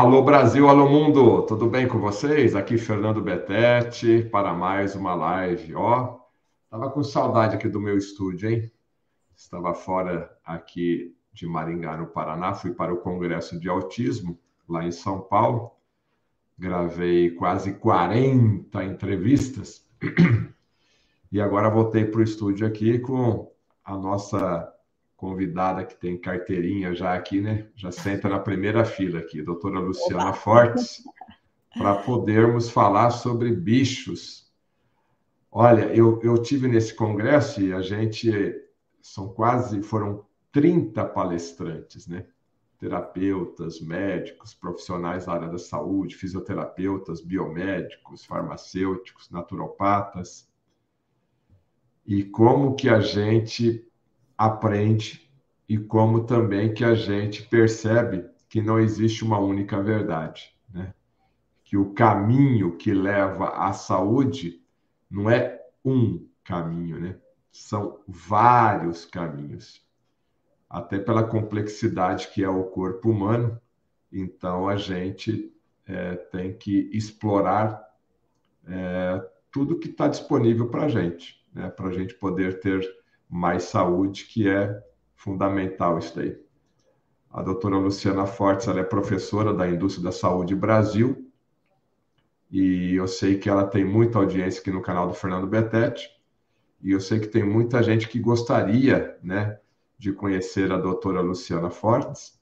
Alô Brasil, alô mundo, tudo bem com vocês? Aqui Fernando Betete para mais uma live. Ó, tava com saudade aqui do meu estúdio, hein? Estava fora aqui de Maringá, no Paraná, fui para o Congresso de Autismo lá em São Paulo. Gravei quase 40 entrevistas. E agora voltei para o estúdio aqui com a nossa convidada que tem carteirinha já aqui, né? Já senta na primeira fila aqui, doutora Luciana Opa. Fortes, para podermos falar sobre bichos. Olha, eu, eu tive nesse congresso e a gente são quase, foram 30 palestrantes, né? Terapeutas, médicos, profissionais da área da saúde, fisioterapeutas, biomédicos, farmacêuticos, naturopatas. E como que a gente aprende e como também que a gente percebe que não existe uma única verdade, né? Que o caminho que leva à saúde não é um caminho, né? São vários caminhos. Até pela complexidade que é o corpo humano, então a gente é, tem que explorar é, tudo que está disponível para a gente, né? para a gente poder ter mais saúde, que é fundamental isso daí. A doutora Luciana Fortes ela é professora da Indústria da Saúde Brasil e eu sei que ela tem muita audiência aqui no canal do Fernando Betete e eu sei que tem muita gente que gostaria, né, de conhecer a doutora Luciana Fortes.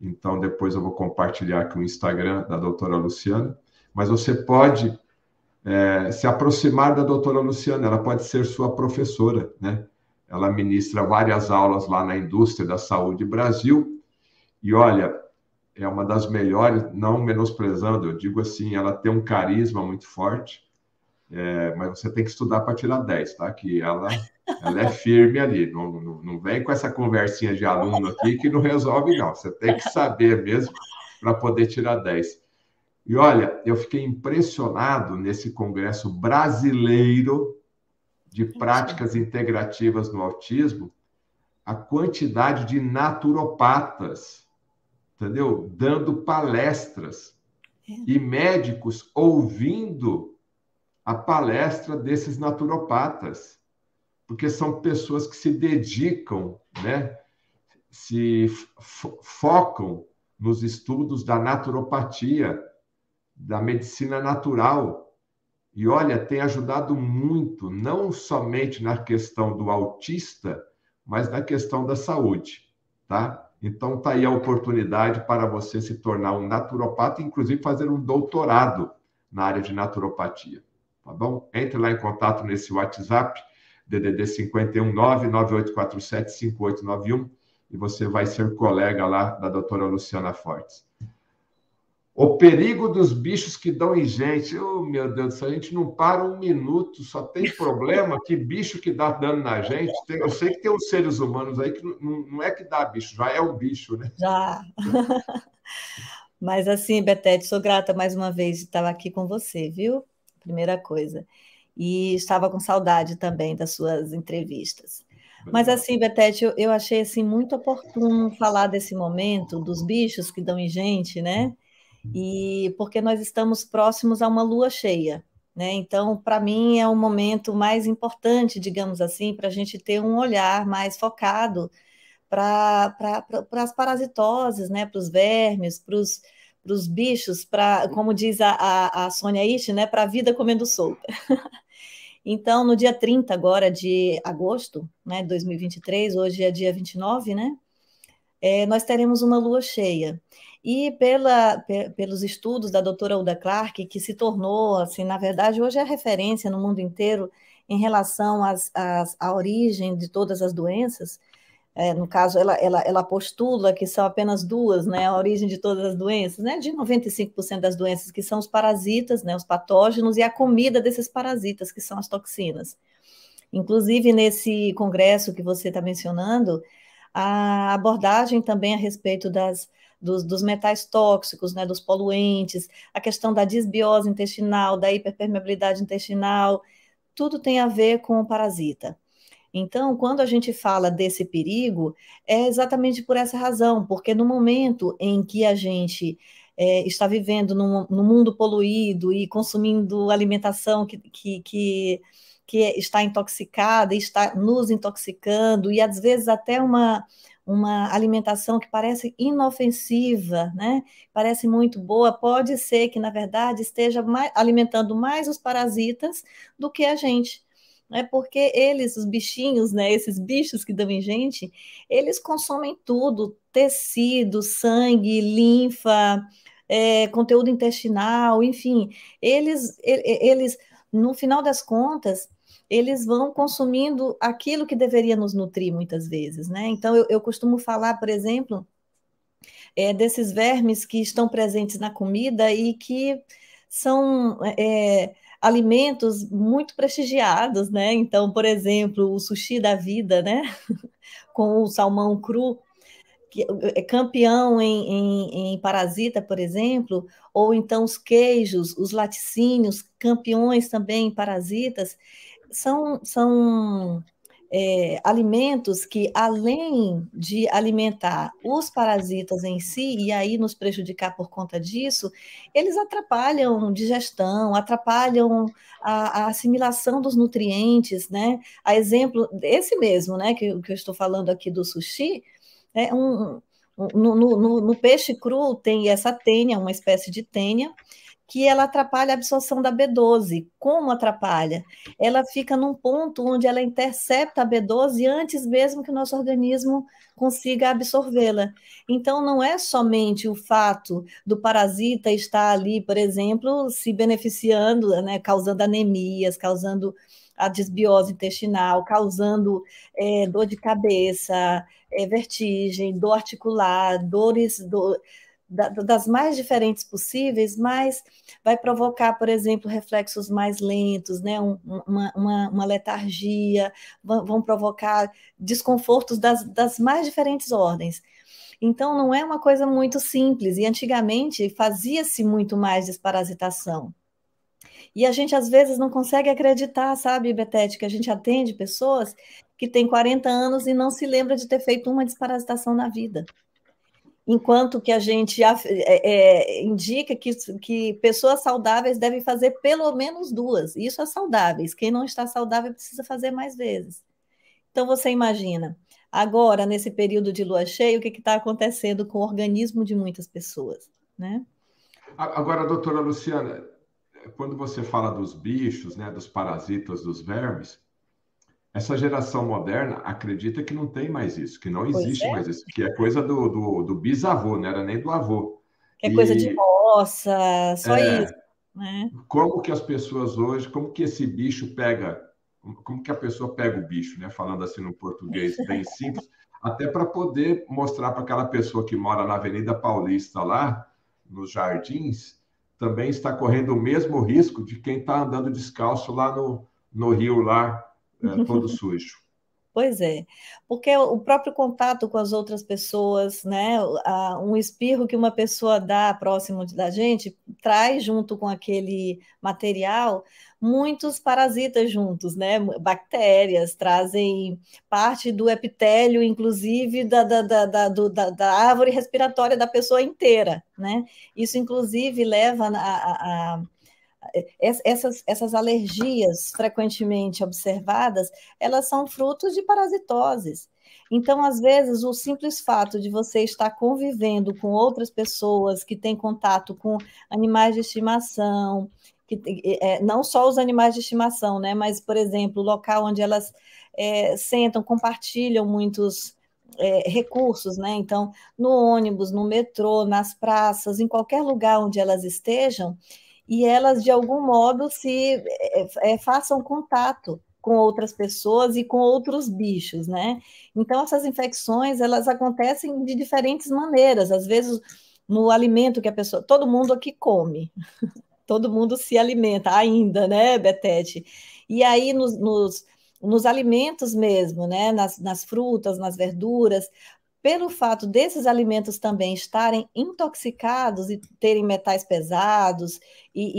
Então depois eu vou compartilhar aqui o Instagram da doutora Luciana, mas você pode é, se aproximar da doutora Luciana, ela pode ser sua professora, né? Ela ministra várias aulas lá na indústria da saúde Brasil. E olha, é uma das melhores, não menosprezando, eu digo assim, ela tem um carisma muito forte, é, mas você tem que estudar para tirar 10, tá? Que ela, ela é firme ali, não, não, não vem com essa conversinha de aluno aqui que não resolve, não. Você tem que saber mesmo para poder tirar 10. E olha, eu fiquei impressionado nesse congresso brasileiro de práticas integrativas no autismo, a quantidade de naturopatas, entendeu? Dando palestras é. e médicos ouvindo a palestra desses naturopatas, porque são pessoas que se dedicam, né? Se fo focam nos estudos da naturopatia, da medicina natural, e olha, tem ajudado muito, não somente na questão do autista, mas na questão da saúde, tá? Então tá aí a oportunidade para você se tornar um naturopata, inclusive fazer um doutorado na área de naturopatia, tá bom? Entre lá em contato nesse WhatsApp DDD 51 9847 5891 e você vai ser colega lá da doutora Luciana Fortes. O perigo dos bichos que dão em gente. Oh, meu Deus, se a gente não para um minuto, só tem problema. Que bicho que dá dano na gente? Tem, eu sei que tem uns seres humanos aí que não, não, é que dá bicho, já é um bicho, né? Já. Mas assim, Betete, sou grata mais uma vez de estar aqui com você, viu? Primeira coisa. E estava com saudade também das suas entrevistas. Mas assim, Betete, eu, eu achei assim muito oportuno falar desse momento dos bichos que dão em gente, né? e porque nós estamos próximos a uma lua cheia. Né? Então, para mim, é um momento mais importante, digamos assim, para a gente ter um olhar mais focado para pra, pra, as parasitoses, né? para os vermes, para os bichos, para, como diz a, a, a Sônia Ishi, né, para a vida comendo solta. então, no dia 30 agora de agosto, né, 2023, hoje é dia 29, né, é, nós teremos uma lua cheia e pela, pelos estudos da doutora Uda Clark, que se tornou, assim, na verdade, hoje é referência no mundo inteiro em relação às, às, à origem de todas as doenças. É, no caso, ela, ela, ela postula que são apenas duas, né, a origem de todas as doenças, né, de 95% das doenças, que são os parasitas, né, os patógenos, e a comida desses parasitas, que são as toxinas. Inclusive, nesse congresso que você está mencionando, a abordagem também a respeito das dos, dos metais tóxicos, né, dos poluentes, a questão da disbiose intestinal, da hiperpermeabilidade intestinal, tudo tem a ver com o parasita. Então, quando a gente fala desse perigo, é exatamente por essa razão, porque no momento em que a gente é, está vivendo num, num, mundo poluído e consumindo alimentação que, que, que, que está intoxicada, está nos intoxicando, e às vezes até uma, uma alimentação que parece inofensiva, né? Parece muito boa, pode ser que na verdade esteja mais, alimentando mais os parasitas do que a gente. Né? Porque eles, os bichinhos, né? Esses bichos que dão em gente, eles consomem tudo: tecido, sangue, linfa, é, conteúdo intestinal, enfim. Eles, eles, no final das contas, eles vão consumindo aquilo que deveria nos nutrir muitas vezes, né? Então, eu, eu costumo falar, por exemplo, é, desses vermes que estão presentes na comida e que são é, é alimentos muito prestigiados, né? Então, por exemplo, o sushi da vida, né? Com o salmão cru, que é campeão em, em, em, parasita, por exemplo, ou então os queijos, os laticínios, campeões também em parasitas, são, são é, alimentos que, além de alimentar os parasitas em si, e aí nos prejudicar por conta disso, eles atrapalham digestão, atrapalham a, a assimilação dos nutrientes, né? A exemplo, esse mesmo, né, que, que eu estou falando aqui do sushi, é um, no, no, no, no peixe cru tem essa tênia, uma espécie de tênia, que ela atrapalha a absorção da B12. Como atrapalha? Ela fica num ponto onde ela intercepta a B12 antes mesmo que o nosso organismo consiga absorvê-la. Então, não é somente o fato do parasita estar ali, por exemplo, se beneficiando, né, causando anemias, causando a desbiose intestinal, causando é, dor de cabeça, é, vertigem, dor articular, dores. Dor das mais diferentes possíveis, mas vai provocar, por exemplo, reflexos mais lentos, né? Um, uma, uma, uma, letargia, vão, vão provocar desconfortos das, das mais diferentes ordens. Então, não é uma coisa muito simples. E antigamente fazia-se muito mais desparasitação. E a gente às vezes não consegue acreditar, sabe, Betete, que a gente atende pessoas que têm 40 anos e não se lembra de ter feito uma desparasitação na vida enquanto que a gente é, é, indica que, que pessoas saudáveis devem fazer pelo menos duas. Isso é saudáveis. Quem não está saudável precisa fazer mais vezes. Então você imagina, agora, nesse período de lua cheia, o que está acontecendo com o organismo de muitas pessoas, né? Agora, doutora Luciana, quando você fala dos bichos, né, dos parasitas, dos vermes, essa geração moderna acredita que não tem mais isso, que não existe é. mais isso, que é coisa do, do, do, bisavô, não era nem do avô. Que é e, coisa de moça, só é, isso. Né? Como que as pessoas hoje, como que esse bicho pega, como que a pessoa pega o bicho, né? Falando assim no português bem simples, até para poder mostrar para aquela pessoa que mora na Avenida Paulista lá, nos jardins, também está correndo o mesmo risco de quem está andando descalço lá no, no rio lá é, todo sujo. Pois é, porque o próprio contato com as outras pessoas, né, um espirro que uma pessoa dá próximo da gente, traz junto com aquele material muitos parasitas juntos, né, bactérias, trazem parte do epitélio, inclusive, da, da, da, da, da árvore respiratória da pessoa inteira, né, isso inclusive leva a, a, a essas, essas alergias frequentemente observadas, elas são frutos de parasitoses. Então, às vezes, o simples fato de você estar convivendo com outras pessoas que têm contato com animais de estimação, que, é, não só os animais de estimação, né? Mas, por exemplo, o local onde elas é, sentam, compartilham muitos é, recursos, né? Então, no ônibus, no metrô, nas praças, em qualquer lugar onde elas estejam, e elas, de algum modo, se é, é, façam contato com outras pessoas e com outros bichos, né? Então, essas infecções, elas acontecem de diferentes maneiras. Às vezes, no alimento que a pessoa... Todo mundo aqui come. Todo mundo se alimenta ainda, né, Betete? E aí, nos, nos nos alimentos mesmo, né? Nas, nas frutas, nas verduras, pelo fato desses alimentos também estarem intoxicados e terem metais pesados e, e,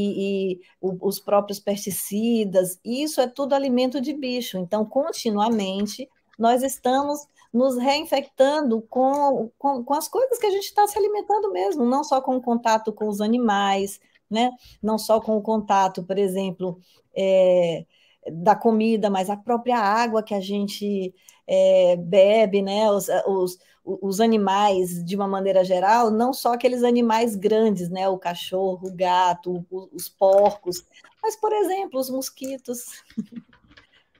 e os próprios pesticidas, isso é tudo alimento de bicho. Então, continuamente, nós estamos nos reinfectando com, com, com as coisas que a gente está se alimentando mesmo, não só com o contato com os animais, né? não só com o contato, por exemplo, é, da comida, mas a própria água que a gente é, bebe, né? Os, os, os animais, de uma maneira geral, não só aqueles animais grandes, né? O cachorro, o gato, os porcos, mas, por exemplo, os mosquitos.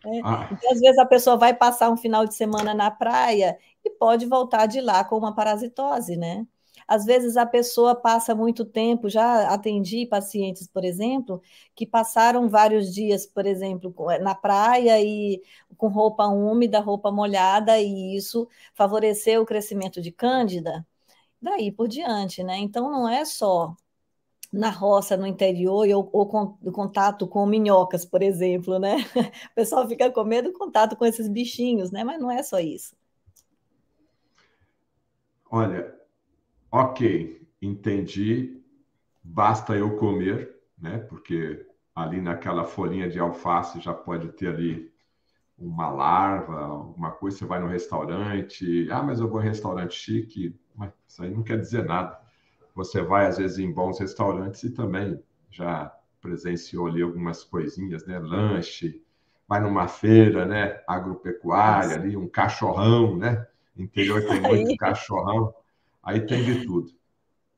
É. Ah. Então, às vezes a pessoa vai passar um final de semana na praia e pode voltar de lá com uma parasitose, né? Às vezes a pessoa passa muito tempo, já atendi pacientes, por exemplo, que passaram vários dias, por exemplo, eh, na praia e com roupa úmida, roupa molhada, e isso favoreceu o crescimento de cândida. Daí por diante, né? Então não é só na roça, no interior, ou, ou com, contato com minhocas, por exemplo, né? O pessoal fica com medo do contato com esses bichinhos, né? Mas não é só isso. Olha, ok, entendi, basta eu comer, né? Porque ali naquela folhinha de alface já pode ter ali uma larva, alguma coisa, você vai no restaurante, ah, mas eu vou em restaurante chique, mas isso aí não quer dizer nada. Você vai, às vezes, em bons restaurantes e também já presenciou ali algumas coisinhas, né? Lanche, vai numa feira, né? Agropecuária, ali, um cachorrão, né? Interior tem muito cachorrão. Aí tem de tudo.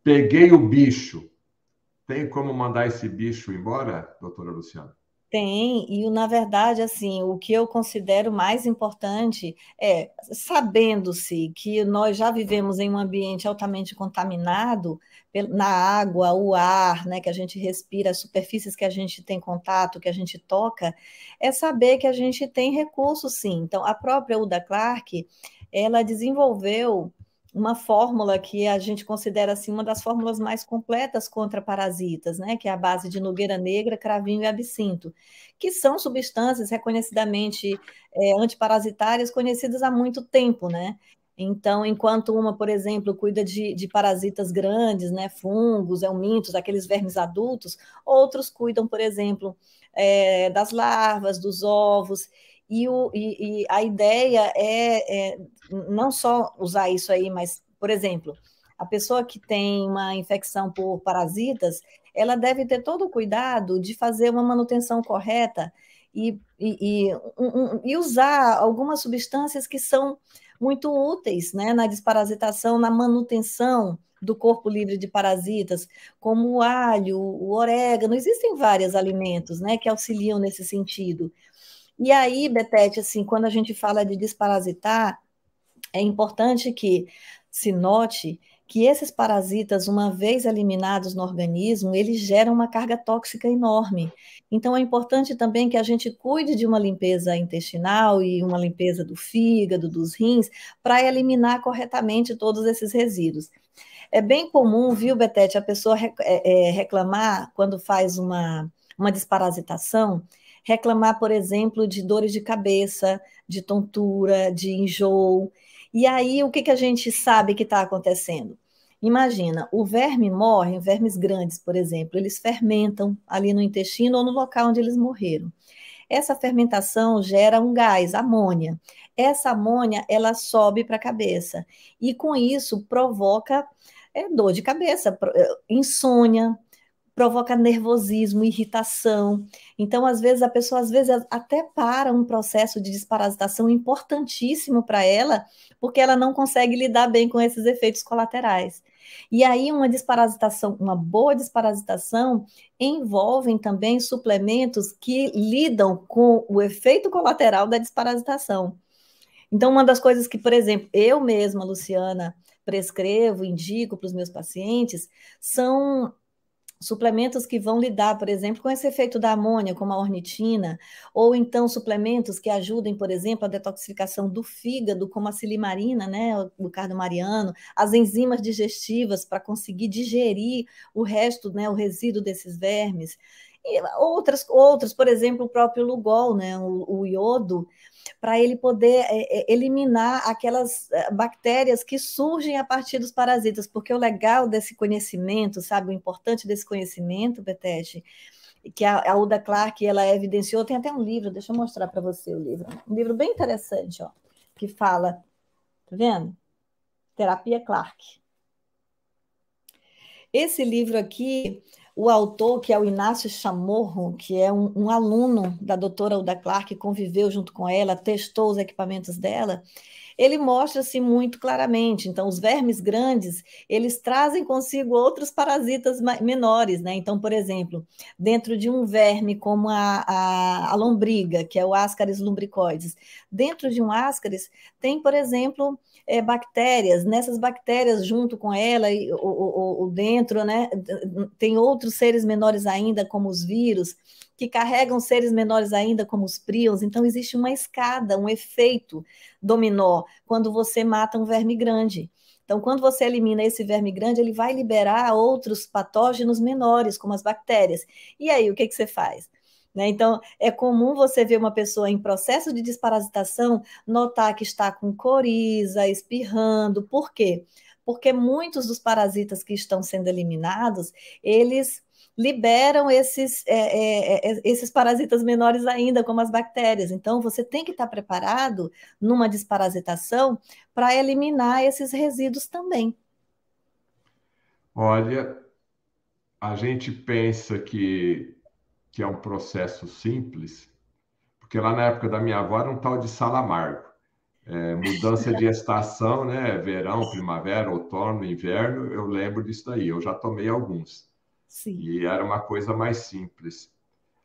Peguei o bicho. Tem como mandar esse bicho embora, doutora Luciana? Tem, e na verdade, assim, o que eu considero mais importante é, sabendo-se que nós já vivemos em um ambiente altamente contaminado na água, o ar, né, que a gente respira, as superfícies que a gente tem contato, que a gente toca, é saber que a gente tem recursos, sim. Então, a própria Uda Clark, ela desenvolveu uma fórmula que a gente considera assim uma das fórmulas mais completas contra parasitas, né, que é a base de nogueira negra, cravinho e absinto, que são substâncias reconhecidamente é, antiparasitárias conhecidas há muito tempo, né? Então, enquanto uma, por exemplo, cuida de, de parasitas grandes, né, fungos, helmintos, aqueles vermes adultos, outros cuidam, por exemplo, é, das larvas, dos ovos. E, o, e, e a ideia é, é não só usar isso aí, mas, por exemplo, a pessoa que tem uma infecção por parasitas, ela deve ter todo o cuidado de fazer uma manutenção correta e, e, e, um, e, usar algumas substâncias que são muito úteis né, na desparasitação, na manutenção do corpo livre de parasitas, como o alho, o orégano, existem vários alimentos né, que auxiliam nesse sentido. E aí, Betete, assim, quando a gente fala de desparasitar, é importante que se note que esses parasitas, uma vez eliminados no organismo, eles geram uma carga tóxica enorme. Então, é importante também que a gente cuide de uma limpeza intestinal e uma limpeza do fígado, dos rins, para eliminar corretamente todos esses resíduos. É bem comum, viu, Betete, a pessoa é, é, reclamar quando faz uma, uma desparasitação reclamar, por exemplo, de dores de cabeça, de tontura, de enjoo. E aí, o que, que a gente sabe que está acontecendo? Imagina, o verme morre, vermes grandes, por exemplo, eles fermentam ali no intestino ou no local onde eles morreram. Essa fermentação gera um gás, amônia. Essa amônia, ela sobe para a cabeça e com isso provoca é, dor de cabeça, insônia, provoca nervosismo, irritação. Então, às vezes, a pessoa às vezes até para um processo de desparasitação importantíssimo para ela, porque ela não consegue lidar bem com esses efeitos colaterais. E aí, uma desparasitação, uma boa desparasitação, envolvem também suplementos que lidam com o efeito colateral da desparasitação. Então, uma das coisas que, por exemplo, eu mesma, Luciana, prescrevo, indico para os meus pacientes, são suplementos que vão lidar, por exemplo, com esse efeito da amônia, como a ornitina, ou então suplementos que ajudem, por exemplo, a detoxificação do fígado, como a silimarina, né, do cardo mariano, as enzimas digestivas para conseguir digerir o resto, né, o resíduo desses vermes. E outras, outros, por exemplo, o próprio Lugol, né, o, o iodo, para ele poder é, é eliminar aquelas é, bactérias que surgem a partir dos parasitas, porque o legal desse conhecimento, sabe, o importante desse conhecimento, Betete, que a, a Uda Clark ela evidenciou, tem até um livro, deixa eu mostrar para você o livro, um livro bem interessante, ó, que fala, tá vendo? Terapia Clark. Esse livro aqui o autor, que é o Inácio Chamorro, que é um, um aluno da doutora Uda Clark, que conviveu junto com ela, testou os equipamentos dela, ele mostra-se assim, muito claramente. Então, os vermes grandes, eles trazem consigo outros parasitas menores, né? Então, por exemplo, dentro de um verme como a, a, a lombriga, que é o Ascaris lumbricoides, dentro de um Ascaris tem, por exemplo, é, bactérias. Nessas bactérias, junto com ela, o, o, o dentro, né, tem outros seres menores ainda, como os vírus, que carregam seres menores ainda, como os prions. Então, existe uma escada, um efeito dominó, quando você mata um verme grande. Então, quando você elimina esse verme grande, ele vai liberar outros patógenos menores, como as bactérias. E aí, o que, que você faz? Né? Então, é comum você ver uma pessoa em processo de desparasitação notar que está com coriza, espirrando. Por quê? Porque muitos dos parasitas que estão sendo eliminados, eles liberam esses, é, é, é, é esses parasitas menores ainda, como as bactérias. Então, você tem que estar preparado numa desparasitação para eliminar esses resíduos também. Olha, a gente pensa que que é um processo simples, porque lá na época da minha avó era um tal de salamargo. É, mudança de estação, né? Verão, primavera, outono, inverno, eu lembro disso daí, eu já tomei alguns. Sim. E era uma coisa mais simples.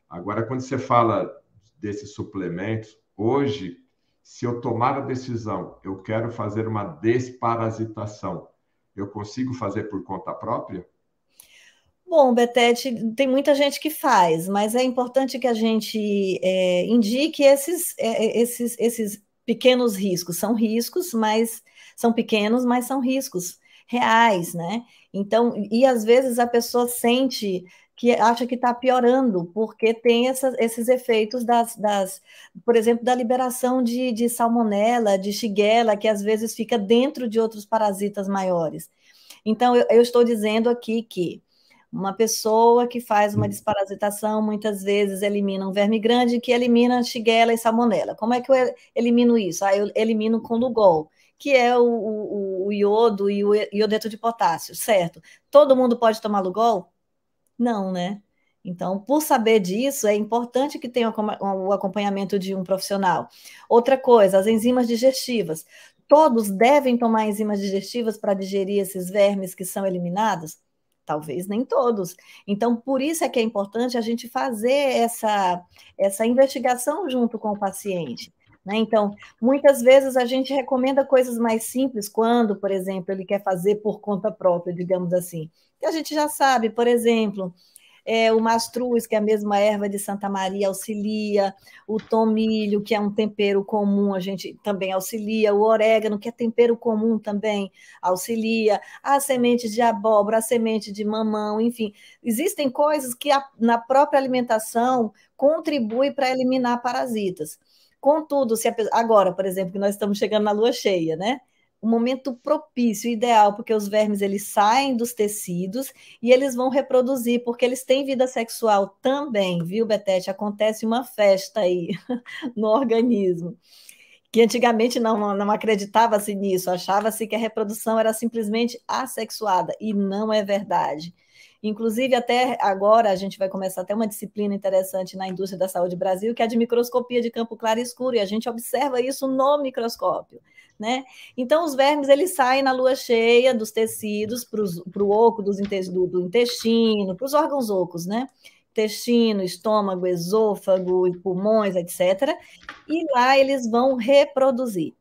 Agora, quando você fala desses suplementos, hoje, se eu tomar a decisão, eu quero fazer uma desparasitação, eu consigo fazer por conta própria? Bom, Betete, tem muita gente que faz, mas é importante que a gente é, indique esses, é, é, esses, esses pequenos riscos. São riscos, mas são pequenos, mas são riscos reais, né? Então, e às vezes a pessoa sente que acha que está piorando, porque tem essa, esses efeitos das, das, por exemplo, da liberação de, de salmonela, de shigella, que às vezes fica dentro de outros parasitas maiores. Então, eu, eu estou dizendo aqui que uma pessoa que faz uma hum. desparasitação muitas vezes elimina um verme grande que elimina shigella e salmonella. Como é que eu elimino isso? Ah, eu elimino com Lugol, que é o, o, o iodo e o iodeto de potássio, certo? Todo mundo pode tomar Lugol? Não, né? Então, por saber disso, é importante que tenha o acompanhamento de um profissional. Outra coisa, as enzimas digestivas. Todos devem tomar enzimas digestivas para digerir esses vermes que são eliminados? talvez nem todos. Então, por isso é que é importante a gente fazer essa, essa investigação junto com o paciente. Né? Então, muitas vezes a gente recomenda coisas mais simples quando, por exemplo, ele quer fazer por conta própria, digamos assim. E a gente já sabe, por exemplo, é, o mastruz, que é a mesma erva de Santa Maria, auxilia, o tomilho, que é um tempero comum, a gente também auxilia, o orégano, que é tempero comum também, auxilia, as sementes de abóbora, a semente de mamão, enfim, existem coisas que a, na própria alimentação contribui para eliminar parasitas. Contudo, se a, agora, por exemplo, que nós estamos chegando na lua cheia, né? um momento propício, ideal, porque os vermes eles saem dos tecidos e eles vão reproduzir, porque eles têm vida sexual também, viu, Betete? Acontece uma festa aí no organismo. Que antigamente não, não acreditava-se nisso, achava-se que a reprodução era simplesmente assexuada, e não é verdade. Inclusive, até agora, a gente vai começar até uma disciplina interessante na indústria da saúde Brasil, que é de microscopia de campo claro e escuro, e a gente observa isso no microscópio. Né? Então, os vermes eles saem na lua cheia dos tecidos para o oco dos, do, do intestino, para os órgãos ocos, né? intestino, estômago, esôfago, pulmões, etc. E lá eles vão reproduzir.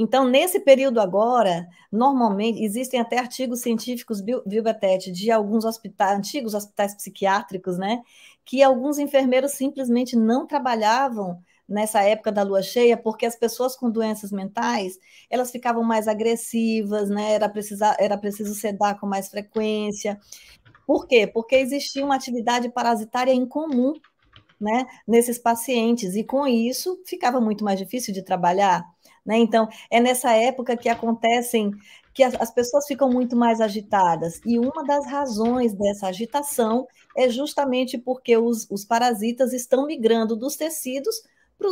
Então, nesse período agora, normalmente existem até artigos científicos, viu, Betete, de alguns hospitais, antigos hospitais psiquiátricos, né? Que alguns enfermeiros simplesmente não trabalhavam nessa época da lua cheia, porque as pessoas com doenças mentais, elas ficavam mais agressivas, né? Era, precisar, era preciso sedar com mais frequência. Por quê? Porque existia uma atividade parasitária incomum né, nesses pacientes, e com isso ficava muito mais difícil de trabalhar. Né? Então, é nessa época que acontecem que as, pessoas ficam muito mais agitadas. E uma das razões dessa agitação é justamente porque os, os parasitas estão migrando dos tecidos para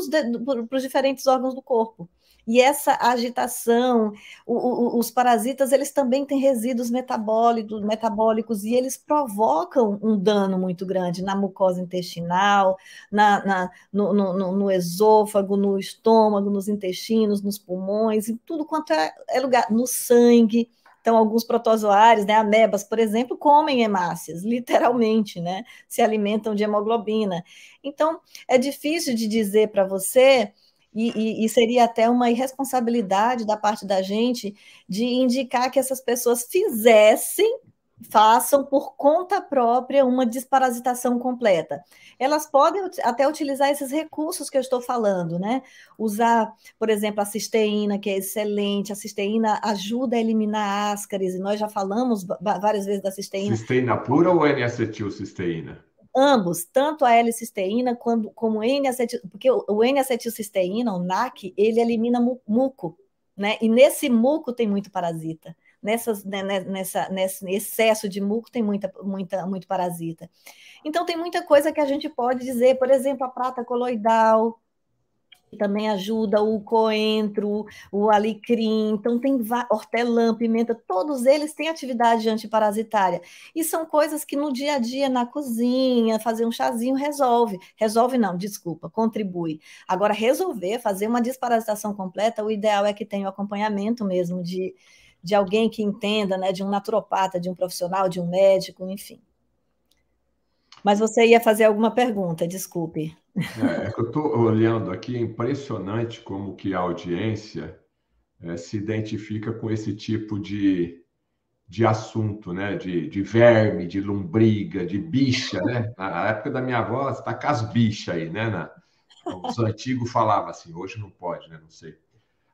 os diferentes órgãos do corpo. E essa agitação, o, o, os parasitas, eles também têm resíduos metabólicos, metabólicos e eles provocam um dano muito grande na mucosa intestinal, na, na no, no, no, esôfago, no estômago, nos intestinos, nos pulmões, em tudo quanto é, é lugar, no sangue. Então, alguns protozoários, né, amebas, por exemplo, comem hemácias, literalmente, né? Se alimentam de hemoglobina. Então, é difícil de dizer para você e, e, e, seria até uma irresponsabilidade da parte da gente de indicar que essas pessoas fizessem, façam por conta própria uma desparasitação completa. Elas podem até utilizar esses recursos que eu estou falando, né? Usar, por exemplo, a cisteína, que é excelente, a cisteína ajuda a eliminar ascaris, e nós já falamos várias vezes da cisteína. Cisteína pura ou N-acetilcisteína? ambos, tanto a L-cisteína quando como N-acetil, porque o N-acetilcisteína, o NAC, ele elimina muco, né? E nesse muco tem muito parasita. Nessas, né, né, nessa, nesse excesso de muco tem muita, muita, muito parasita. Então tem muita coisa que a gente pode dizer, por exemplo, a prata coloidal, também ajuda, o coentro, o alecrim, então tem hortelã, pimenta, todos eles têm atividade antiparasitária. E são coisas que no dia a dia, na cozinha, fazer um chazinho resolve. Resolve não, desculpa, contribui. Agora, resolver, fazer uma desparasitação completa, o ideal é que tenha o acompanhamento mesmo de, de alguém que entenda, né, de um naturopata, de um profissional, de um médico, enfim. Mas você ia fazer alguma pergunta, desculpe. É, é eu estou olhando aqui, é impressionante como que a audiência é, se identifica com esse tipo de, de assunto, né? De, de verme, de lombriga, de bicha, né? Na época da minha avó, está com as bichas aí, né? Na, os antigos falavam assim, hoje não pode, né? Não sei.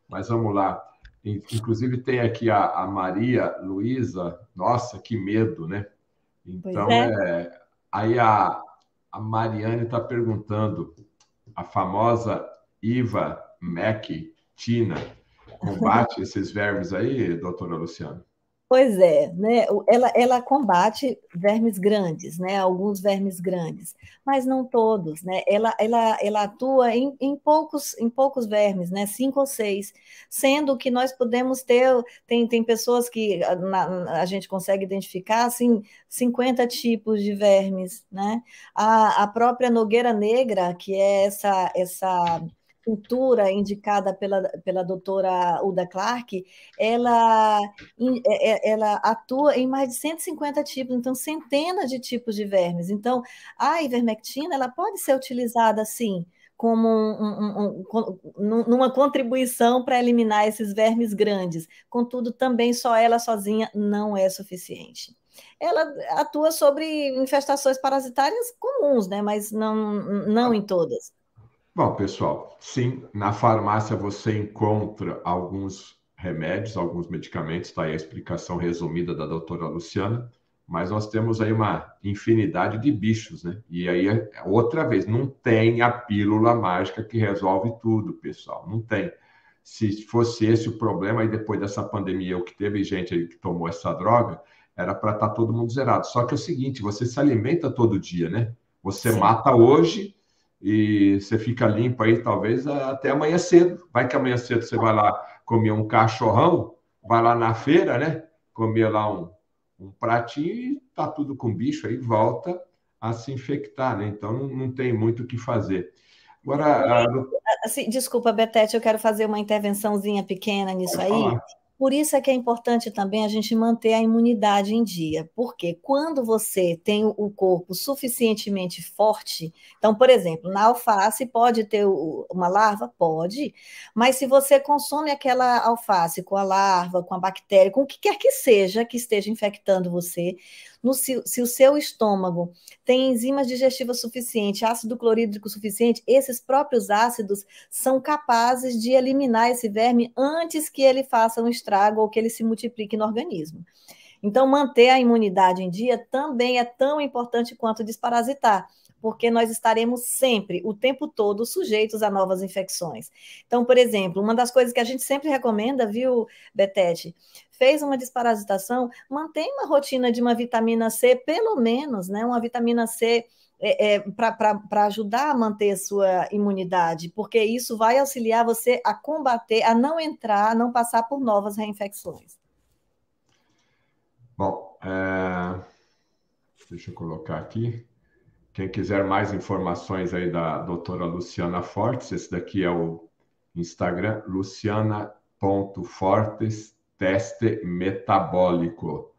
Mas vamos lá. Inclusive tem aqui a, a Maria Luísa, nossa, que medo, né? É. Então, é. é. Aí a, a Mariane está perguntando, a famosa Iva Mac Tina combate esses vermes aí, doutora Luciana? Pois é, né? ela, ela combate vermes grandes, né? alguns vermes grandes, mas não todos. Né? Ela, ela, ela atua em, em, poucos, em poucos vermes, né? cinco ou seis, sendo que nós podemos ter, tem, tem pessoas que ah, a, a gente consegue identificar assim, 50 tipos de vermes. Né? A, a própria nogueira negra, que é essa, essa cultura indicada pela, pela doutora Uda Clark, ela, é, é, ela atua em mais de 150 tipos, então centenas de tipos de vermes. Então, a ivermectina ela pode ser utilizada, sim, como um, um, um, numa contribuição para eliminar esses vermes grandes. Contudo, também só ela sozinha não é suficiente. Ela atua sobre infestações parasitárias comuns, né? mas não, não em todas. Bom, pessoal, sim, na farmácia você encontra alguns remédios, alguns medicamentos, está aí a explicação resumida da doutora Luciana, mas nós temos aí uma infinidade de bichos, né? E aí, é, é outra vez, não tem a pílula mágica que resolve tudo, pessoal, não tem. Se fosse esse o problema, e depois dessa pandemia, o que teve gente aí que tomou essa droga, era para estar tá todo mundo zerado. Só que é o seguinte, você se alimenta todo dia, né? Você Sim. mata hoje e você fica limpo aí, talvez até amanhã cedo. Vai que amanhã cedo você vai lá comer um cachorrão, vai lá na feira, né? Comer lá um, um pratinho e tá tudo com bicho, aí volta a se infectar, né? Então não, não tem muito o que fazer. Agora. A... Assim, desculpa, Betete, eu quero fazer uma intervençãozinha pequena nisso aí. Falar. Por isso é que é importante também a gente manter a imunidade em dia, porque quando você tem o corpo suficientemente forte, então, por exemplo, na alface pode ter uma larva? Pode, mas se você consome aquela alface com a larva, com a bactéria, com o que quer que seja que esteja infectando você, no, se, se, o seu estômago tem enzimas digestivas suficientes, ácido clorídrico suficiente, esses próprios ácidos são capazes de eliminar esse verme antes que ele faça um estrago estrago ou que ele se multiplique no organismo. Então, manter a imunidade em dia também é tão importante quanto desparasitar, porque nós estaremos sempre, o tempo todo, sujeitos a novas infecções. Então, por exemplo, uma das coisas que a gente sempre recomenda, viu, Betete? Fez uma desparasitação, mantém uma rotina de uma vitamina C, pelo menos, né? Uma vitamina C é, é para ajudar a manter a sua imunidade, porque isso vai auxiliar você a combater, a não entrar, a não passar por novas reinfecções. Bom, é... deixa eu colocar aqui. Quem quiser mais informações aí da doutora Luciana Fortes, esse daqui é o Instagram, luciana.fortes, teste metabólico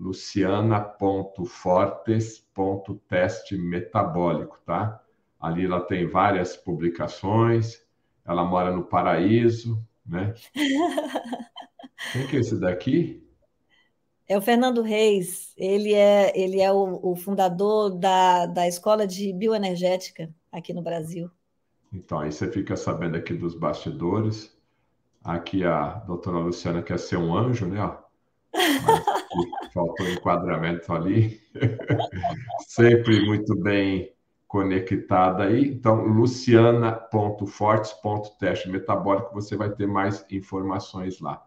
luciana.fortes.testemetabólico, tá? Ali ela tem várias publicações, ela mora no paraíso, né? Quem que é esse daqui? É o Fernando Reis, ele é, ele é o, o, fundador da, da Escola de Bioenergética aqui no Brasil. Então, aí você fica sabendo aqui dos bastidores. Aqui a doutora Luciana quer ser um anjo, né? Mas... faltou enquadramento ali. Sempre muito bem conectada aí. Então, luciana.fortes.teste metabólico, você vai ter mais informações lá.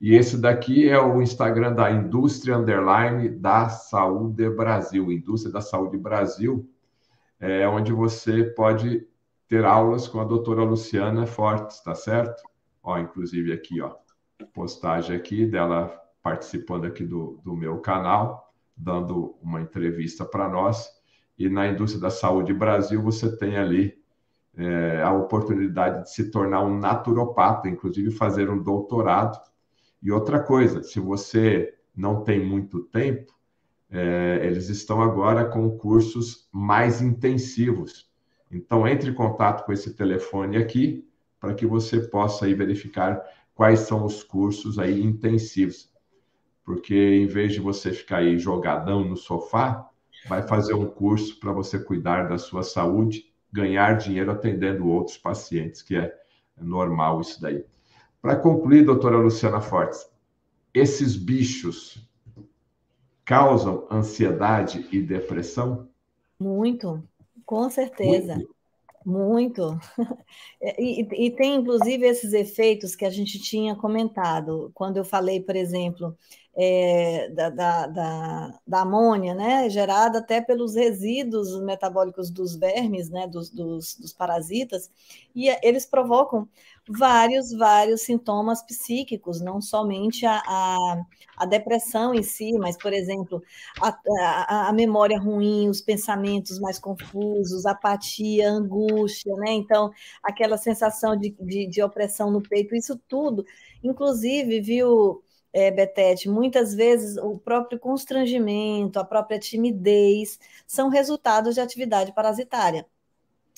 E esse daqui é o Instagram da Indústria Underline da Saúde Brasil, Indústria da Saúde Brasil, é onde você pode ter aulas com a doutora Luciana Fortes, tá certo? Ó, inclusive aqui, ó, postagem aqui dela participando aqui do, do meu canal, dando uma entrevista para nós. E na indústria da saúde Brasil, você tem ali é, a oportunidade de se tornar um naturopata, inclusive fazer um doutorado. E outra coisa, se você não tem muito tempo, é, eles estão agora com cursos mais intensivos. Então, entre em contato com esse telefone aqui, para que você possa aí verificar quais são os cursos aí intensivos porque em vez de você ficar aí jogadão no sofá, vai fazer um curso para você cuidar da sua saúde, ganhar dinheiro atendendo outros pacientes, que é normal isso daí. Para concluir, doutora Luciana Fortes, esses bichos causam ansiedade e depressão? Muito, com certeza. Muito. Muito. E, e, tem, inclusive, esses efeitos que a gente tinha comentado, quando eu falei, por exemplo, é, da, da, da, da, amônia, né, gerada até pelos resíduos metabólicos dos vermes, né, dos, dos, dos parasitas, e eles provocam vários, vários sintomas psíquicos, não somente a, a, a depressão em si, mas, por exemplo, a, a, a, memória ruim, os pensamentos mais confusos, apatia, angústia, né? Então, aquela sensação de, de, de opressão no peito, isso tudo, inclusive, viu, é, Betete, muitas vezes o próprio constrangimento, a própria timidez são resultados de atividade parasitária.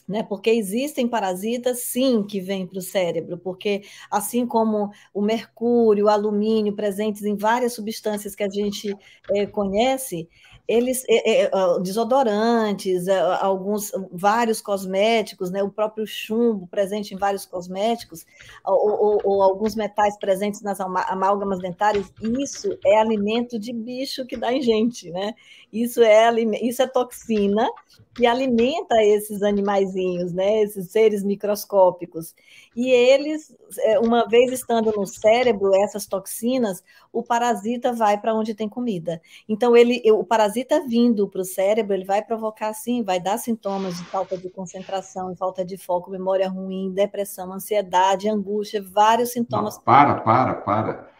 Né? Porque existem parasitas, sim, que vêm para o cérebro, porque assim como o mercúrio, o alumínio, presentes em várias substâncias que a gente é, conhece, eles é, é, é desodorantes, é, alguns vários cosméticos, né? O próprio chumbo presente em vários cosméticos, ou, ou, ou alguns metais presentes nas amálgamas dentárias. Isso é alimento de bicho que dá em gente, né? Isso é isso é toxina que alimenta esses animaizinhos, né? Esses seres microscópicos. E eles, é, uma vez estando no cérebro, essas toxinas, o parasita vai para onde tem comida. Então ele, o parasita parasita tá vindo para o cérebro, ele vai provocar sim, vai dar sintomas de falta de concentração, falta de foco, memória ruim, depressão, ansiedade, angústia, vários sintomas. Não, para, para, para.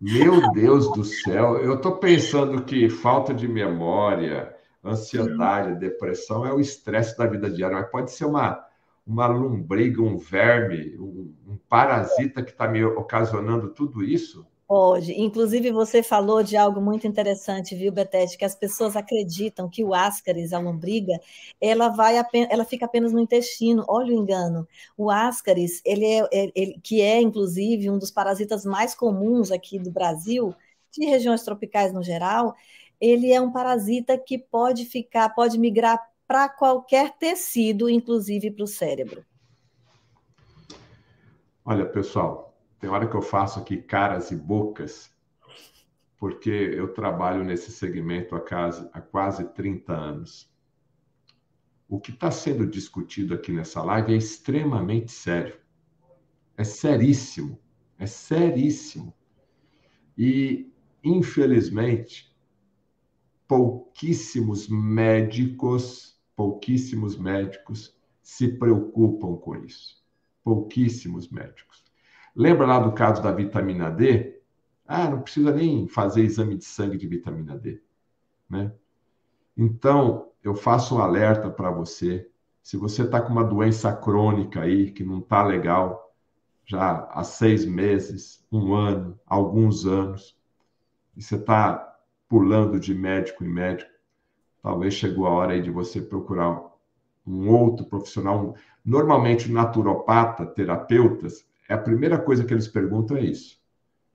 Meu Deus do céu, eu estou pensando que falta de memória, ansiedade, depressão é o estresse da vida diária, mas pode ser uma, uma lombriga, um verme, um, um parasita que está me ocasionando tudo isso? Pode. Inclusive, você falou de algo muito interessante, viu, Betete? Que as pessoas acreditam que o ascaris, a lombriga, ela, vai ela fica apenas no intestino. Olha o engano. O ascaris, ele é, é, ele, que é, inclusive, um dos parasitas mais comuns aqui do Brasil, de regiões tropicais no geral, ele é um parasita que pode ficar, pode migrar para qualquer tecido, inclusive para o cérebro. Olha, pessoal, tem hora que eu faço aqui caras e bocas, porque eu trabalho nesse segmento há quase, há quase 30 anos. O que está sendo discutido aqui nessa live é extremamente sério. É seríssimo. É seríssimo. E, infelizmente, pouquíssimos médicos, pouquíssimos médicos se preocupam com isso. Pouquíssimos médicos. Lembra lá do caso da vitamina D? Ah, não precisa nem fazer exame de sangue de vitamina D, né? Então, eu faço um alerta para você. Se você está com uma doença crônica aí, que não está legal, já há seis meses, um ano, alguns anos, e você está pulando de médico em médico, talvez chegou a hora aí de você procurar um outro profissional. Normalmente, naturopata, terapeutas, é a primeira coisa que eles perguntam é isso.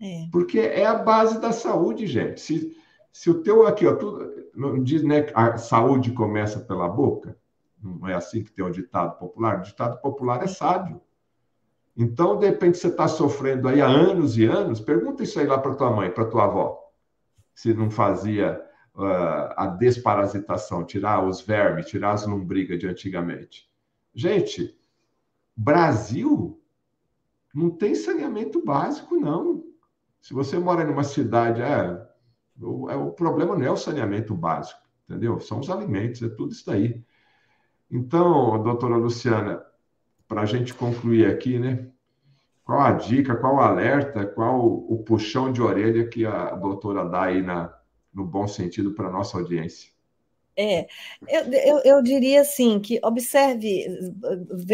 É. Porque é a base da saúde, gente. Se, se o teu aqui, ó, tudo, não diz né, que a saúde começa pela boca, não é assim que tem um ditado popular? O ditado popular é sábio. Então, de repente, você está sofrendo aí há anos e anos, pergunta isso aí lá para tua mãe, para tua avó, se não fazia uh, a desparasitação, tirar os vermes, tirar as lombrigas de antigamente. Gente, Brasil não tem saneamento básico, não. Se você mora numa cidade, é, o, é, o problema não é o saneamento básico, entendeu? São os alimentos, é tudo isso daí. Então, doutora Luciana, para a gente concluir aqui, né? Qual a dica, qual o alerta, qual o puxão de orelha que a doutora dá aí na, no bom sentido para a nossa audiência? É, eu, eu, eu, diria assim que observe,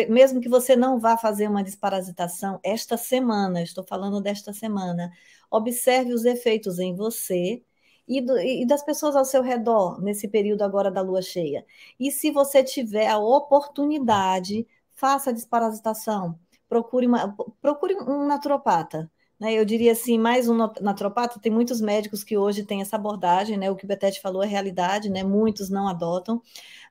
mesmo que você não vá fazer uma desparasitação esta semana, estou falando desta semana, observe os efeitos em você e, do, e das pessoas ao seu redor nesse período agora da lua cheia. E se você tiver a oportunidade, faça a desparasitação, procure, uma, procure um naturopata né? Eu diria assim, mais um naturopata, tem muitos médicos que hoje têm essa abordagem, né? O que o Betete falou é realidade, né? Muitos não adotam.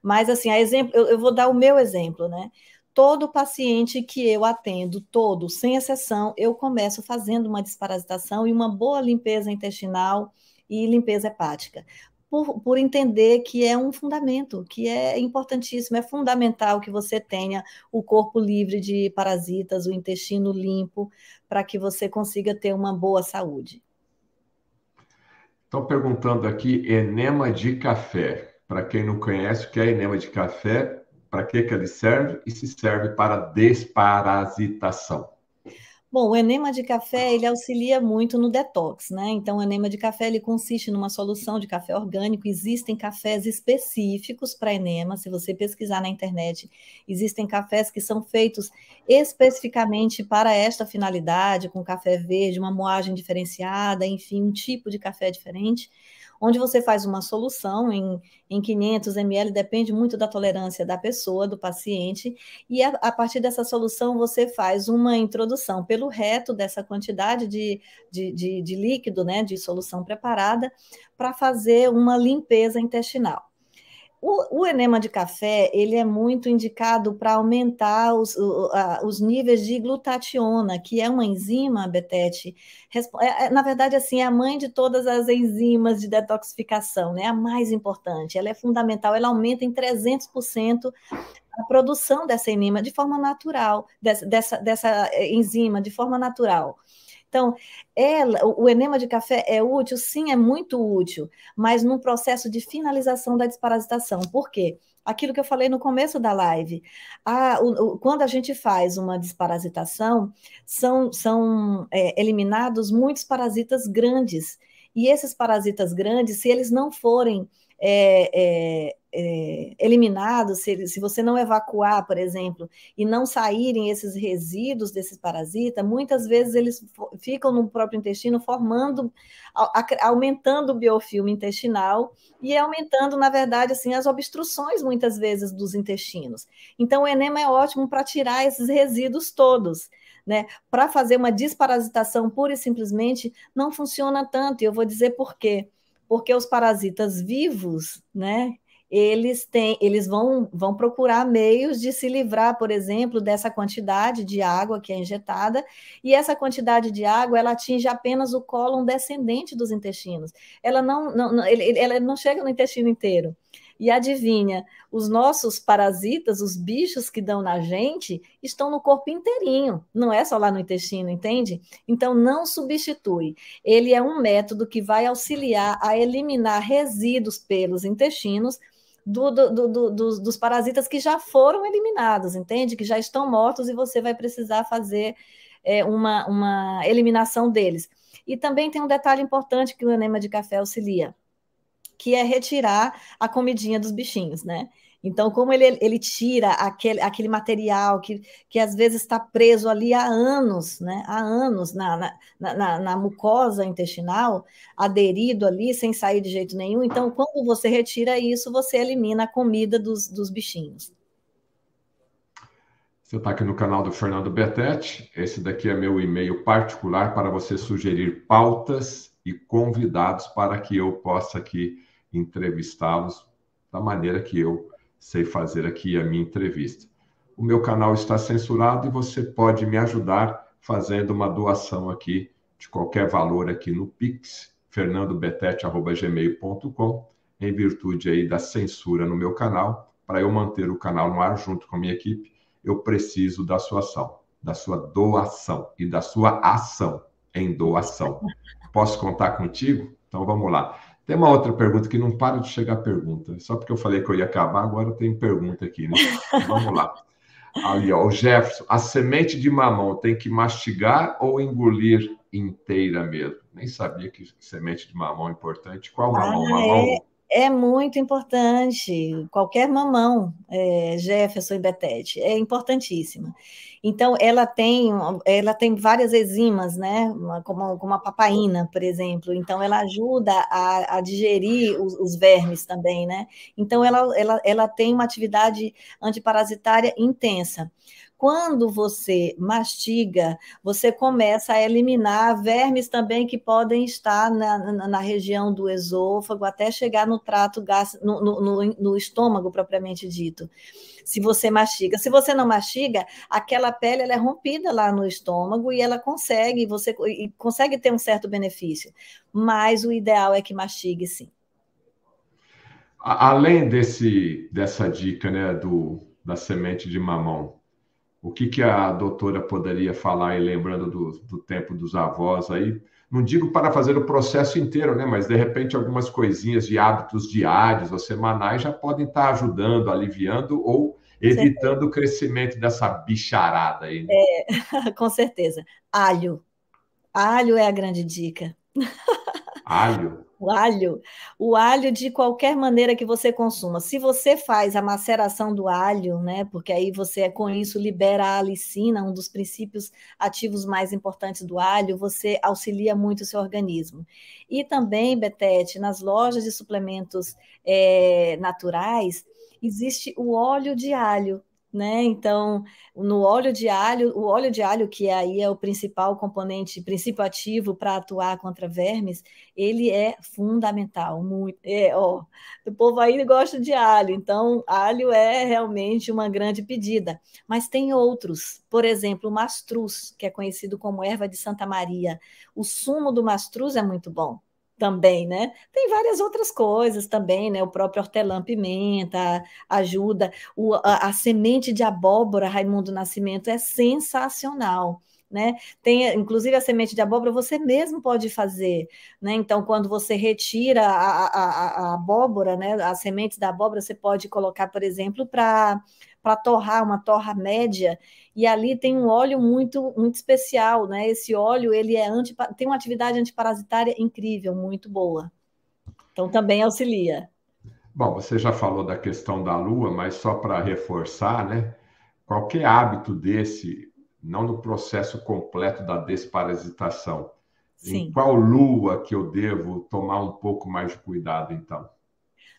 Mas assim, a exemplo, eu, eu vou dar o meu exemplo, né? todo paciente que eu atendo, todo, sem exceção, eu começo fazendo uma desparasitação e uma boa limpeza intestinal e limpeza hepática por, por entender que é um fundamento, que é importantíssimo, é fundamental que você tenha o corpo livre de parasitas, o intestino limpo, para que você consiga ter uma boa saúde. Estão perguntando aqui enema de café. Para quem não conhece o que é enema de café, para que, que ele serve e se serve para desparasitação. Bom, o enema de café, ele auxilia muito no detox, né? Então, o enema de café, ele consiste numa solução de café orgânico. Existem cafés específicos para enema, se você pesquisar na internet. Existem cafés que são feitos especificamente para esta finalidade, com café verde, uma moagem diferenciada, enfim, um tipo de café diferente onde você faz uma solução em, em 500 ml, depende muito da tolerância da pessoa, do paciente, e a, a partir dessa solução você faz uma introdução pelo reto dessa quantidade de, de, de, de líquido, né, de solução preparada, para fazer uma limpeza intestinal. O, o, enema de café ele é muito indicado para aumentar os, o, a, os níveis de glutationa, que é uma enzima, Betete. É, é, na verdade, assim, é a mãe de todas as enzimas de detoxificação, né? A mais importante. Ela é fundamental, ela aumenta em 300% a produção dessa enema de forma natural, dessa, dessa, dessa é, enzima de forma natural. Então, ela, o enema de café é útil? Sim, é muito útil, mas num processo de finalização da desparasitação. Por quê? Aquilo que eu falei no começo da live. A, o, o, quando a gente faz uma desparasitação, são, são é, eliminados muitos parasitas grandes. E esses parasitas grandes, se eles não forem é, é, é eliminados, se, se você não evacuar, por exemplo, e não saírem esses resíduos desses parasitas, muitas vezes eles ficam no próprio intestino, formando, aumentando o biofilme intestinal e aumentando, na verdade, assim, as obstruções muitas vezes dos intestinos. Então, o enema é ótimo para tirar esses resíduos todos. Né? Para fazer uma desparasitação pura e simplesmente não funciona tanto, e eu vou dizer por quê porque os parasitas vivos, né, eles têm, eles vão, vão procurar meios de se livrar, por exemplo, dessa quantidade de água que é injetada, e essa quantidade de água ela atinge apenas o cólon descendente dos intestinos. Ela não, não, não ele, ela não chega no intestino inteiro. E adivinha, os nossos parasitas, os bichos que dão na gente, estão no corpo inteirinho, não é só lá no intestino, entende? Então não substitui. Ele é um método que vai auxiliar a eliminar resíduos pelos intestinos do, do, do, dos, dos, parasitas que já foram eliminados, entende? Que já estão mortos e você vai precisar fazer é, uma, uma eliminação deles. E também tem um detalhe importante que o enema de café auxilia: que é retirar a comidinha dos bichinhos, né? Então, como ele, ele tira aquele, aquele material que, que às vezes está preso ali há anos, né? Há anos na, na, na, na, mucosa intestinal, aderido ali, sem sair de jeito nenhum. Então, quando você retira isso, você elimina a comida dos, dos bichinhos. Você está aqui no canal do Fernando Betete. Esse daqui é meu e-mail particular para você sugerir pautas e convidados para que eu possa aqui entrevistá-los da maneira que eu sei fazer aqui a minha entrevista. O meu canal está censurado e você pode me ajudar fazendo uma doação aqui de qualquer valor aqui no Pix, fernandobetete.gmail.com, em virtude aí da censura no meu canal. Para eu manter o canal no ar junto com a minha equipe, eu preciso da sua ação, da sua doação e da sua ação em doação. Posso contar contigo? Então vamos lá. Tem uma outra pergunta que não para de chegar pergunta. Só porque eu falei que eu ia acabar, agora tem pergunta aqui, né? Vamos lá. Ali, ó, o Jefferson. A semente de mamão tem que mastigar ou engolir inteira mesmo? Nem sabia que semente de mamão é importante. Qual mamão? Ah, mamão? É... É muito importante. Qualquer mamão, é, Jefferson e Betete, é importantíssima. Então, ela tem, ela tem várias enzimas, né? Como, como a papaina, por exemplo. Então, ela ajuda a, a digerir os, os, vermes também, né? Então, ela, ela, ela tem uma atividade antiparasitária intensa. Quando você mastiga, você começa a eliminar vermes também que podem estar na, na, na região do esôfago, até chegar no trato gás, no, no, no estômago propriamente dito se você mastiga. Se você não mastiga, aquela pele ela é rompida lá no estômago e ela consegue, você e consegue ter um certo benefício. Mas o ideal é que mastigue sim. Além desse, dessa dica né, do, da semente de mamão, o que, que a doutora poderia falar, lembrando do, do tempo dos avós aí, não digo para fazer o processo inteiro, né? Mas de repente algumas coisinhas de hábitos diários ou semanais já podem estar ajudando, aliviando ou evitando o crescimento dessa bicharada aí. Né? É, com certeza. Alho. Alho é a grande dica. Alho o alho, o alho de qualquer maneira que você consuma. Se você faz a maceração do alho, né, porque aí você com isso libera a alicina, um dos princípios ativos mais importantes do alho, você auxilia muito o seu organismo. E também, Betete, nas lojas de suplementos é, naturais existe o óleo de alho né? Então, no óleo de alho, o óleo de alho, que aí é o principal componente, princípio ativo para atuar contra vermes, ele é fundamental, muito. É, ó, o povo aí gosta de alho, então alho é realmente uma grande pedida. Mas tem outros, por exemplo, o mastruz, que é conhecido como erva de Santa Maria. O sumo do mastruz é muito bom também, né? Tem várias outras coisas também, né? O próprio hortelã-pimenta ajuda. O, a, a semente de abóbora, Raimundo Nascimento, é sensacional. Né? Tem, inclusive a semente de abóbora você mesmo pode fazer, né? Então, quando você retira a, a, a abóbora, né? As sementes da abóbora você pode colocar, por exemplo, para para torrar, uma torra média, e ali tem um óleo muito muito especial, né? Esse óleo ele é anti, tem uma atividade antiparasitária incrível, muito boa. Então também auxilia. Bom, você já falou da questão da lua, mas só para reforçar, né? Qualquer é hábito desse, não no processo completo da desparasitação, Sim. em qual lua que eu devo tomar um pouco mais de cuidado, então?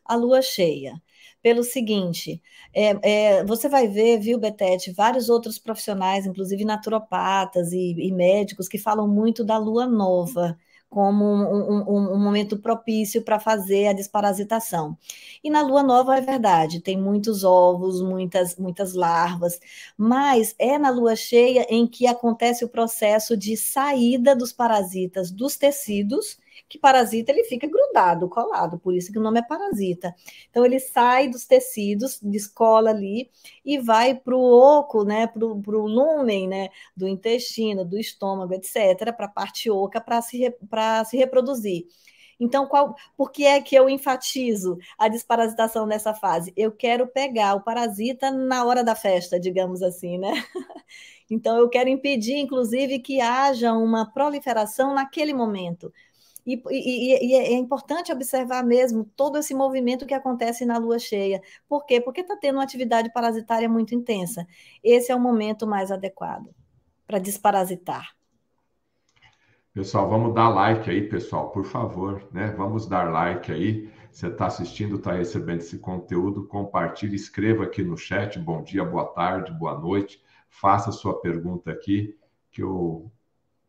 A lua cheia pelo seguinte: é, é, você vai ver, viu, Betete, vários outros profissionais, inclusive naturopatas e, e médicos, que falam muito da lua nova como um, um, um, momento propício para fazer a desparasitação. E na lua nova é verdade, tem muitos ovos, muitas, muitas larvas, mas é na lua cheia em que acontece o processo de saída dos parasitas dos tecidos que parasita ele fica grudado, colado, por isso que o nome é parasita. Então ele sai dos tecidos, descola ali e vai para o oco, né, para o lumen né, do intestino, do estômago, etc., para a parte oca, para se, re, se reproduzir. Então, qual, por que é que eu enfatizo a desparasitação nessa fase? Eu quero pegar o parasita na hora da festa, digamos assim, né? Então, eu quero impedir, inclusive, que haja uma proliferação naquele momento. E, e, e, é, é importante observar mesmo todo esse movimento que acontece na lua cheia. Por quê? Porque está tendo uma atividade parasitária muito intensa. Esse é o momento mais adequado para desparasitar. Pessoal, vamos dar like aí, pessoal, por favor, né? Vamos dar like aí. Você está assistindo, está recebendo esse conteúdo, compartilhe, escreva aqui no chat. Bom dia, boa tarde, boa noite. Faça sua pergunta aqui, que eu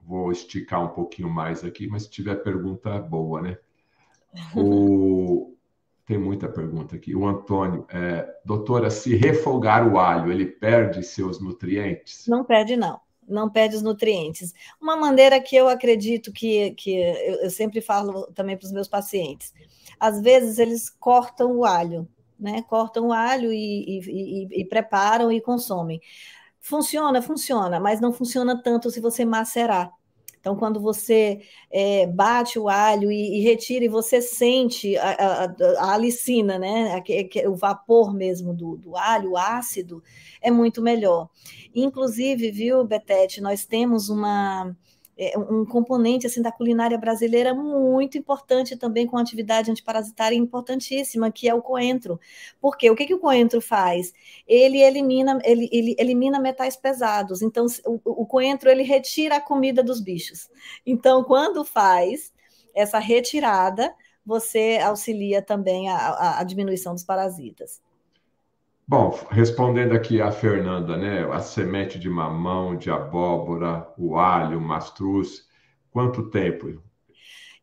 vou esticar um pouquinho mais aqui, mas se tiver pergunta boa, né? O... Tem muita pergunta aqui. O Antônio, é, doutora, se refogar o alho, ele perde seus nutrientes? Não perde, não. Não perde os nutrientes. Uma maneira que eu acredito que, que eu, eu sempre falo também para os meus pacientes. Às vezes eles cortam o alho, né? Cortam o alho e, e, e, e preparam e consomem. Funciona, funciona, mas não funciona tanto se você macerar. Então, quando você é, bate o alho e, e, retira, e você sente a, a, a alicina, né? A, é o vapor mesmo do, do alho, ácido, é muito melhor. Inclusive, viu, Betete, nós temos uma é, um componente assim da culinária brasileira muito importante também com atividade antiparasitária importantíssima, que é o coentro. Porque o que, que o coentro faz? Ele elimina, ele, ele elimina metais pesados. Então, o, o coentro ele retira a comida dos bichos. Então, quando faz essa retirada, você auxilia também a, a, a diminuição dos parasitas. Bom, respondendo aqui a Fernanda, né? A semente de mamão, de abóbora, o alho, o mastruz, quanto tempo?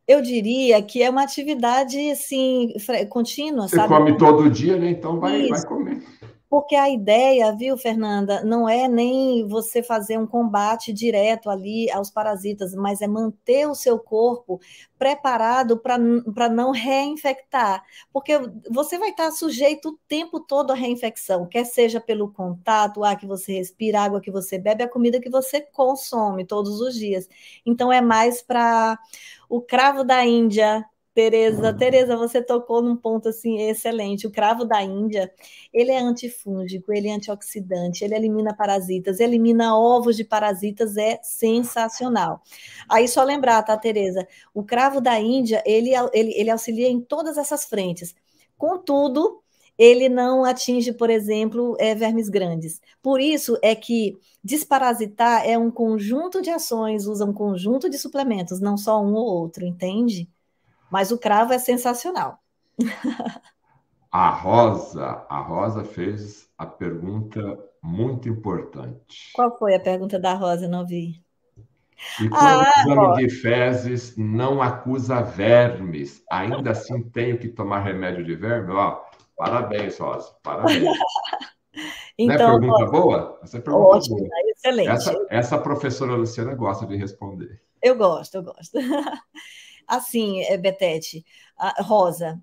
Eu diria que é uma atividade assim contínua, sabe? Você come todo dia, né? Então vai, vai comer. Porque a ideia, viu, Fernanda, não é nem você fazer um combate direto ali aos parasitas, mas é manter o seu corpo preparado para não reinfectar. Porque você vai estar tá sujeito o tempo todo à reinfecção, quer seja pelo contato, o ar que você respira, a água que você bebe, a comida que você consome todos os dias. Então, é mais para o cravo da Índia, Tereza, Tereza, você tocou num ponto assim excelente. O cravo da Índia, ele é antifúngico, ele é antioxidante, ele elimina parasitas, elimina ovos de parasitas, é sensacional. Aí só lembrar, tá, Tereza? O cravo da Índia, ele, ele, ele auxilia em todas essas frentes. Contudo, ele não atinge, por exemplo, é, vermes grandes. Por isso é que desparasitar é um conjunto de ações, usa um conjunto de suplementos, não só um ou outro, entende? Mas o cravo é sensacional. A Rosa, a Rosa fez a pergunta muito importante. Qual foi a pergunta da Rosa? Não vi. E quando ah, o exame de fezes não acusa vermes. Ainda assim tenho que tomar remédio de verme? Ó, parabéns, Rosa. Parabéns. então, não é então, pergunta ó, boa? Essa é pergunta ótimo, boa. excelente. Essa, essa professora Luciana gosta de responder. Eu gosto, eu gosto. assim, eh, Betete, Rosa,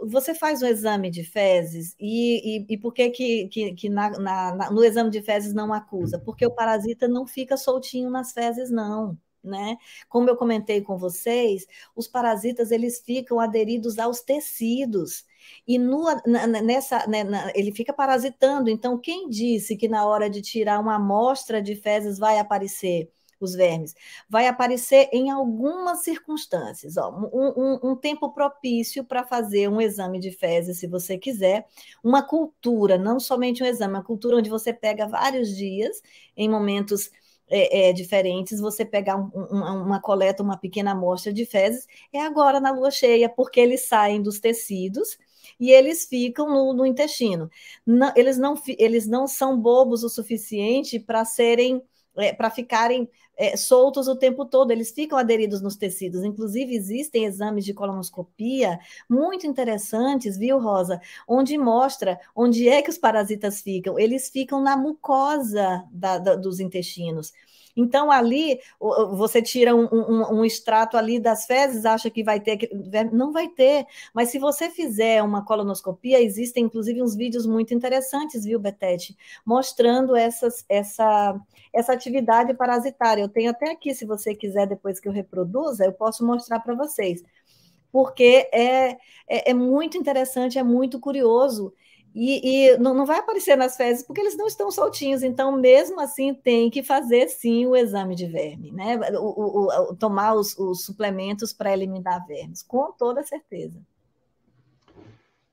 você faz um exame de fezes e, e, e por que, que, que, que na, na, no exame de fezes não acusa? Porque o parasita não fica soltinho nas fezes, não. Né? Como eu comentei com vocês, os parasitas eles ficam aderidos aos tecidos e no, nessa né, ele fica parasitando. Então, quem disse que na hora de tirar uma amostra de fezes vai aparecer? os vermes, vai aparecer em algumas circunstâncias. Ó, um, um, um tempo propício para fazer um exame de fezes, se você quiser, uma cultura, não somente um exame, uma cultura onde você pega vários dias em momentos. É, é, diferentes, você pegar um, um, uma coleta, uma pequena amostra de fezes, é agora na lua cheia, porque eles saem dos tecidos e eles ficam no, no intestino. Não, eles, não, eles não são bobos o suficiente para serem, é, para ficarem é, soltos o tempo todo, eles ficam aderidos nos tecidos. Inclusive, existem exames de colonoscopia muito interessantes, viu, Rosa? Onde mostra onde é que os parasitas ficam. Eles ficam na mucosa da, da, dos intestinos. Então, ali, você tira um, um, um extrato ali das fezes, acha que vai ter. Não vai ter. Mas se você fizer uma colonoscopia, existem inclusive uns vídeos muito interessantes, viu, Betete? Mostrando essas, essa, essa atividade parasitária. Eu tenho até aqui, se você quiser, depois que eu reproduza, eu posso mostrar para vocês porque é, é, é, muito interessante, é muito curioso. E, e não, não, vai aparecer nas fezes porque eles não estão soltinhos, então, mesmo assim, tem que fazer sim o exame de verme, né? O, o, o tomar os, os suplementos para eliminar vermes, com toda certeza.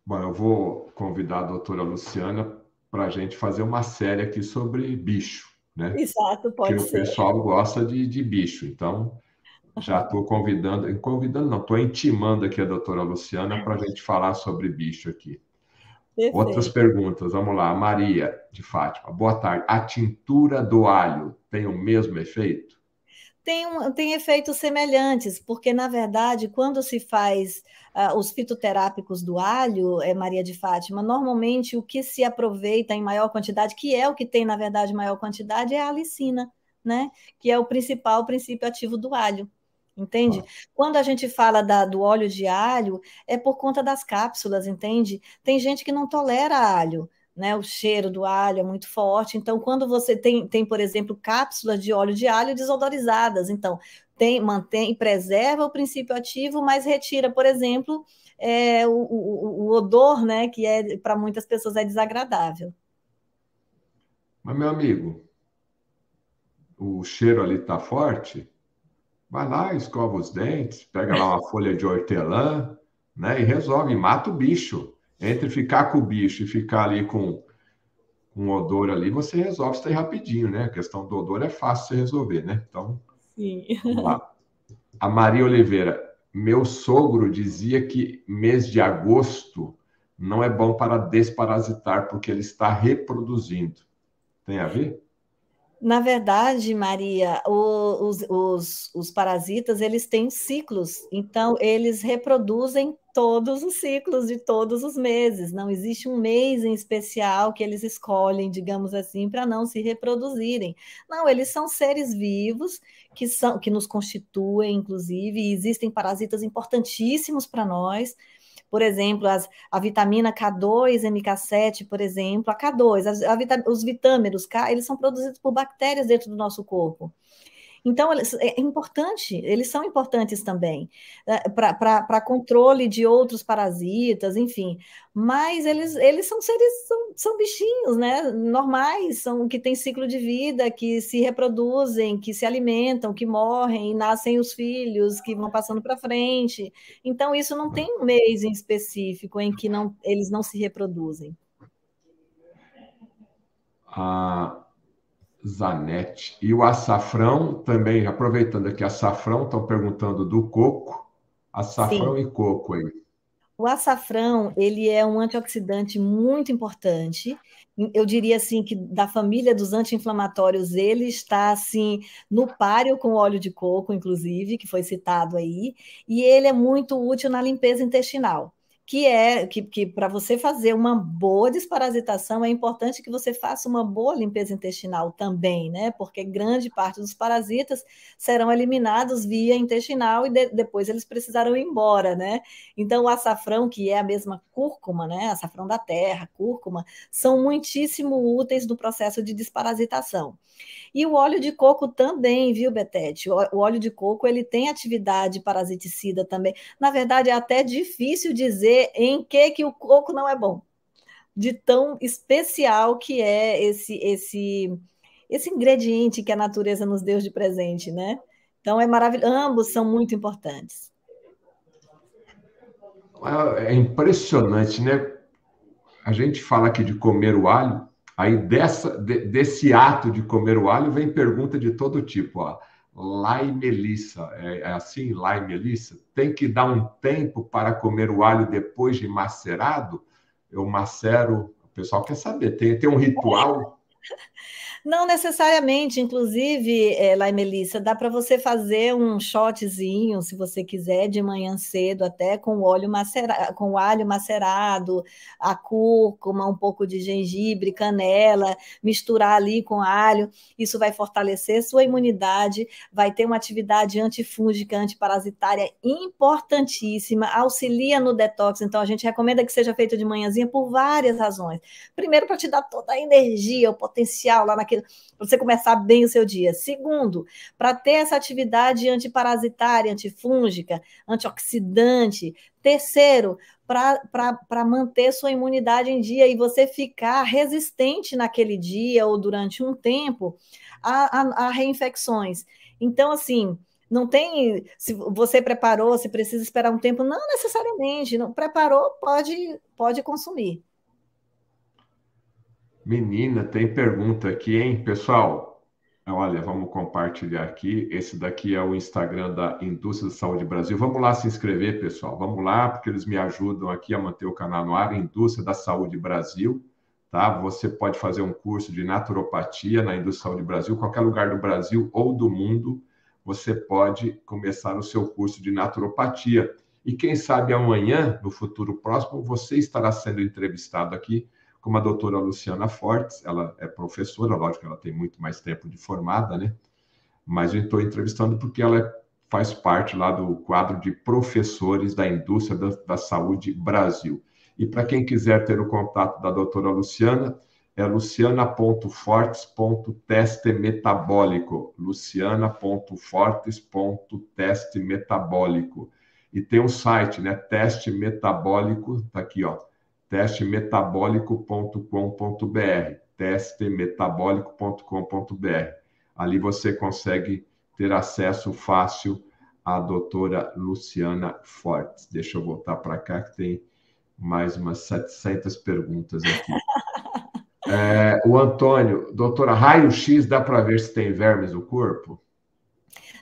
Bom, eu vou convidar a doutora Luciana para a gente fazer uma série aqui sobre bicho, né? Exato, pode Porque ser. o pessoal gosta de, de bicho, então já estou convidando, convidando não, estou intimando aqui a doutora Luciana para a gente falar sobre bicho aqui. Perfeito. Outras perguntas, vamos lá. Maria de Fátima, boa tarde. A tintura do alho tem o mesmo efeito? Tem, um, tem efeitos semelhantes, porque, na verdade, quando se faz uh, os fitoterápicos do alho, é, Maria de Fátima, normalmente o que se aproveita em maior quantidade, que é o que tem, na verdade, maior quantidade, é a alicina, né? que é o principal princípio ativo do alho. Entende? Quando a gente fala da, do óleo de alho, é por conta das cápsulas, entende? Tem gente que não tolera alho, né? O cheiro do alho é muito forte. Então, quando você tem, tem por exemplo, cápsulas de óleo de alho desodorizadas, então tem, mantém e preserva o princípio ativo, mas retira, por exemplo, é, o, o, o, odor, né? Que é para muitas pessoas é desagradável. Mas, meu amigo, o cheiro ali está forte? Vai lá, escova os dentes, pega lá uma folha de hortelã, né? E resolve, mata o bicho. Entre ficar com o bicho e ficar ali com um odor ali, você resolve isso aí rapidinho, né? A questão do odor é fácil de resolver, né? Então, Sim. vamos lá. A Maria Oliveira, meu sogro dizia que mês de agosto não é bom para desparasitar porque ele está reproduzindo. Tem a ver? Na verdade, Maria, os, os, os, parasitas eles têm ciclos, então eles reproduzem todos os ciclos de todos os meses. Não existe um mês em especial que eles escolhem, digamos assim, para não se reproduzirem. Não, eles são seres vivos que são que nos constituem, inclusive, e existem parasitas importantíssimos para nós por exemplo, as, a vitamina K2, MK7, por exemplo, a K2, as, a vita, os vitâmeros K, eles são produzidos por bactérias dentro do nosso corpo. Então, é, é importante, eles são importantes também né, para controle de outros parasitas, enfim. Mas eles, eles são seres, são, são bichinhos, né? Normais, são que têm ciclo de vida, que se reproduzem, que se alimentam, que morrem, nascem os filhos, que vão passando para frente. Então, isso não tem um mês em específico em que não, eles não se reproduzem. Ah, Zanetti. E o açafrão também, aproveitando aqui, açafrão, estão perguntando do coco. Açafrão Sim. e coco aí. O açafrão, ele é um antioxidante muito importante. Eu diria assim que da família dos anti-inflamatórios, ele está assim no páreo com o óleo de coco, inclusive, que foi citado aí, e ele é muito útil na limpeza intestinal que é que, que para você fazer uma boa desparasitação é importante que você faça uma boa limpeza intestinal também, né? Porque grande parte dos parasitas serão eliminados via intestinal e de, depois eles precisarão ir embora, né? Então o açafrão, que é a mesma cúrcuma, né? Açafrão da terra, cúrcuma, são muitíssimo úteis no processo de desparasitação. E o óleo de coco também, viu, Betete? O óleo de coco ele tem atividade parasiticida também. Na verdade, é até difícil dizer saber em que que o coco não é bom, de tão especial que é esse esse esse ingrediente que a natureza nos deu de presente, né? Então é maravilhoso. Ambos são muito importantes. Ah, é impressionante, né? A gente fala aqui de comer o alho, aí dessa, de, desse ato de comer o alho vem pergunta de todo tipo. Ó lá em Melissa, é, é assim, lá em Melissa? Tem que dar um tempo para comer o alho depois de macerado? Eu macero, o pessoal quer saber, tem, tem um ritual? Não necessariamente, inclusive, é, Lai Melissa, dá para você fazer um shotzinho, se você quiser, de manhã cedo, até com óleo macerado, com alho macerado, a cúrcuma, um pouco de gengibre, canela, misturar ali com alho. Isso vai fortalecer sua imunidade, vai ter uma atividade antifúngica, antiparasitária importantíssima, auxilia no detox. Então, a gente recomenda que seja feito de manhãzinha por várias razões. Primeiro, para te dar toda a energia, o potencial lá naquele que você começar bem o seu dia. Segundo, para ter essa atividade antiparasitária, antifúngica, antioxidante. Terceiro, para manter sua imunidade em dia e você ficar resistente naquele dia ou durante um tempo a, a, a reinfecções. Então, assim, não tem se você preparou, se precisa esperar um tempo, não necessariamente. Não preparou, pode pode consumir. Menina, tem pergunta aqui, hein, pessoal? Olha, vamos compartilhar aqui. Esse daqui é o Instagram da Indústria da Saúde Brasil. Vamos lá se inscrever, pessoal. Vamos lá, porque eles me ajudam aqui a manter o canal no ar, Indústria da Saúde Brasil. Tá? Você pode fazer um curso de naturopatia na Indústria da Saúde Brasil, qualquer lugar do Brasil ou do mundo, você pode começar o seu curso de naturopatia. E quem sabe amanhã, no futuro próximo, você estará sendo entrevistado aqui como a doutora Luciana Fortes, ela é professora, lógico que ela tem muito mais tempo de formada, né? Mas eu estou entrevistando porque ela faz parte lá do quadro de professores da indústria da, da saúde Brasil. E para quem quiser ter o contato da doutora Luciana, é luciana.fortes.testemetabólico, luciana.fortes.testemetabólico. E tem um site, né, Teste Metabólico, tá aqui, ó, testemetabólico.com.br, testemetabólico.com.br. Ali você consegue ter acesso fácil à doutora Luciana Fortes. Deixa eu voltar para cá que tem mais umas 700 perguntas aqui. É, o Antônio, doutora, raio-x dá para ver se tem vermes no corpo?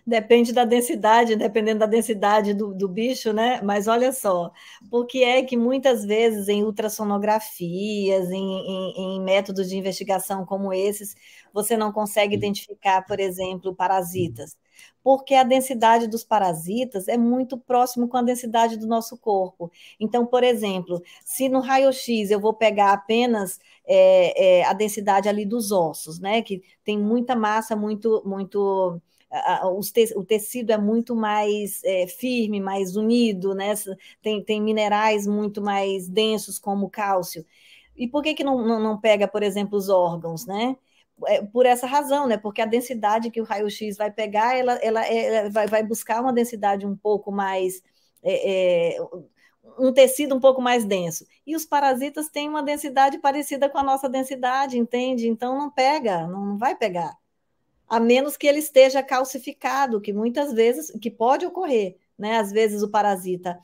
Depende da densidade, dependendo da densidade do, do, bicho, né? Mas olha só, porque é que muitas vezes em ultrassonografias, em, em, em métodos de investigação como esses, você não consegue identificar, por exemplo, parasitas porque a densidade dos parasitas é muito próximo com a densidade do nosso corpo. Então, por exemplo, se no raio-x eu vou pegar apenas é, é, a densidade ali dos ossos, né, que tem muita massa, muito, muito o tecido é muito mais é, firme, mais unido, né? tem, tem minerais muito mais densos, como cálcio. E por que, que não, não, não pega, por exemplo, os órgãos, né? É, por essa razão, né? Porque a densidade que o raio-x vai pegar, ela, ela, ela é, é, vai, vai, buscar uma densidade um pouco mais. É, é, um tecido um pouco mais denso. E os parasitas têm uma densidade parecida com a nossa densidade, entende? Então não pega, não vai pegar a menos que ele esteja calcificado, que muitas vezes, que pode ocorrer, né? Às vezes o parasita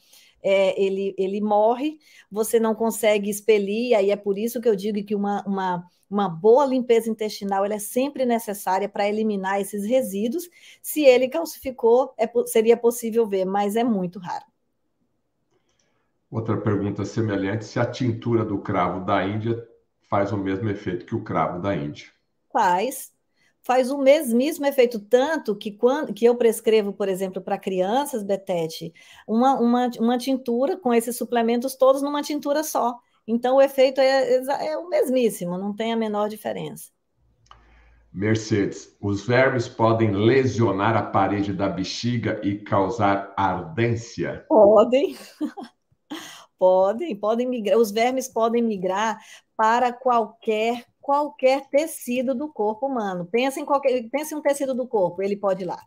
é, ele, ele morre, você não consegue expelir, aí é por isso que eu digo que uma, uma, uma boa limpeza intestinal ela é sempre necessária para eliminar esses resíduos. Se ele calcificou, é, seria possível ver, mas é muito raro. Outra pergunta semelhante: se a tintura do cravo da Índia faz o mesmo efeito que o cravo da Índia? Faz, faz o mesmíssimo efeito, tanto que quando que eu prescrevo, por exemplo, para crianças, Betete, uma, uma, uma tintura com esses suplementos todos numa tintura só. Então o efeito é, é o mesmíssimo, não tem a menor diferença. Mercedes, os vermes podem lesionar a parede da bexiga e causar ardência? Podem. podem, podem migrar. Os vermes podem migrar para qualquer qualquer tecido do corpo humano. Pensa em qualquer, pensa em um tecido do corpo, ele pode ir lá.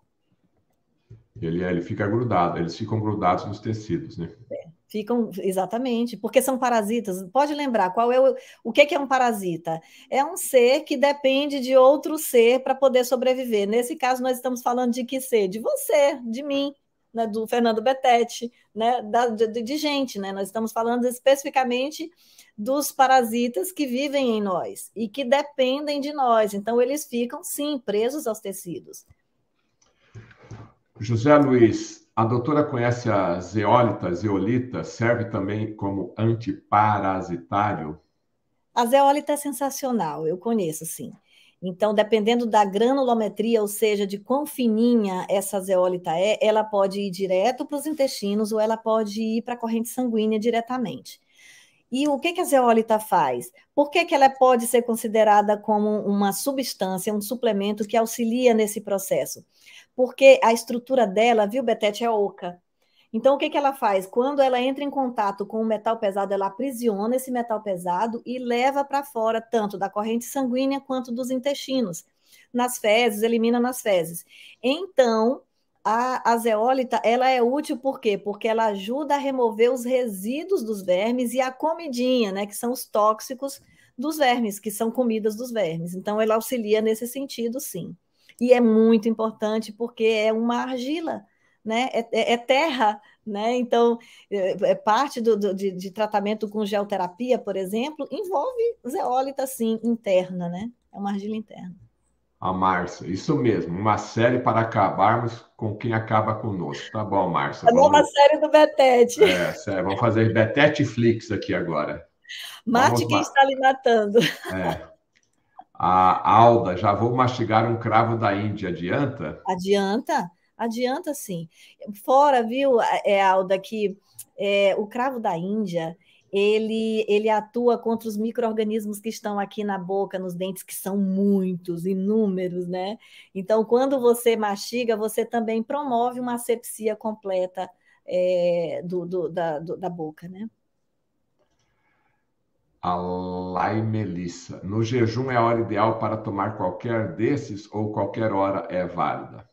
Ele, é, ele fica grudado, eles ficam grudados nos tecidos, né? É, ficam, exatamente, porque são parasitas. Pode lembrar qual é o, o que, que é um parasita? É um ser que depende de outro ser para poder sobreviver. Nesse caso, nós estamos falando de que ser? De você, de mim né, do Fernando Betete, né, da, de, de, gente, né? Nós estamos falando especificamente dos parasitas que vivem em nós e que dependem de nós. Então, eles ficam, sim, presos aos tecidos. José Luiz, a doutora conhece a zeólita, zeolita, serve também como antiparasitário? A zeólita é sensacional, eu conheço, sim. Então, dependendo da granulometria, ou seja, de quão fininha essa zeólita é, ela pode ir direto para os intestinos ou ela pode ir para a corrente sanguínea diretamente. E o que, que a zeólita faz? Por que, que ela pode ser considerada como uma substância, um suplemento que auxilia nesse processo? Porque a estrutura dela, viu, Betete, é oca. Então, o que, que ela faz? Quando ela entra em contato com o metal pesado, ela aprisiona esse metal pesado e leva para fora, tanto da corrente sanguínea quanto dos intestinos. Nas fezes, elimina nas fezes. Então, a azeólita, ela é útil por quê? Porque ela ajuda a remover os resíduos dos vermes e a comidinha, né, que são os tóxicos dos vermes, que são comidas dos vermes. Então ela auxilia nesse sentido, sim. E é muito importante porque é uma argila né? É, é, é terra, né? Então, é, é, parte do, do de, de, tratamento com geoterapia, por exemplo, envolve zeólita, sim, interna, né? É uma argila interna. A ah, Márcia, isso mesmo, uma série para acabarmos com quem acaba conosco. Tá bom, Márcia. É Uma série do Betete. É, sério, vamos fazer Betete Flix aqui agora. Mate vamos quem está lhe matando. É. A Alda, já vou mastigar um cravo da Índia, adianta? Adianta. Adianta sim. Fora, viu, é, Alda, que é, o cravo da Índia ele, ele atua contra os micro-organismos que estão aqui na boca, nos dentes, que são muitos, inúmeros, né? Então, quando você mastiga, você também promove uma asepsia completa é, do, do, da, do, da boca, né? Alai Melissa, no jejum é a hora ideal para tomar qualquer desses ou qualquer hora é válida?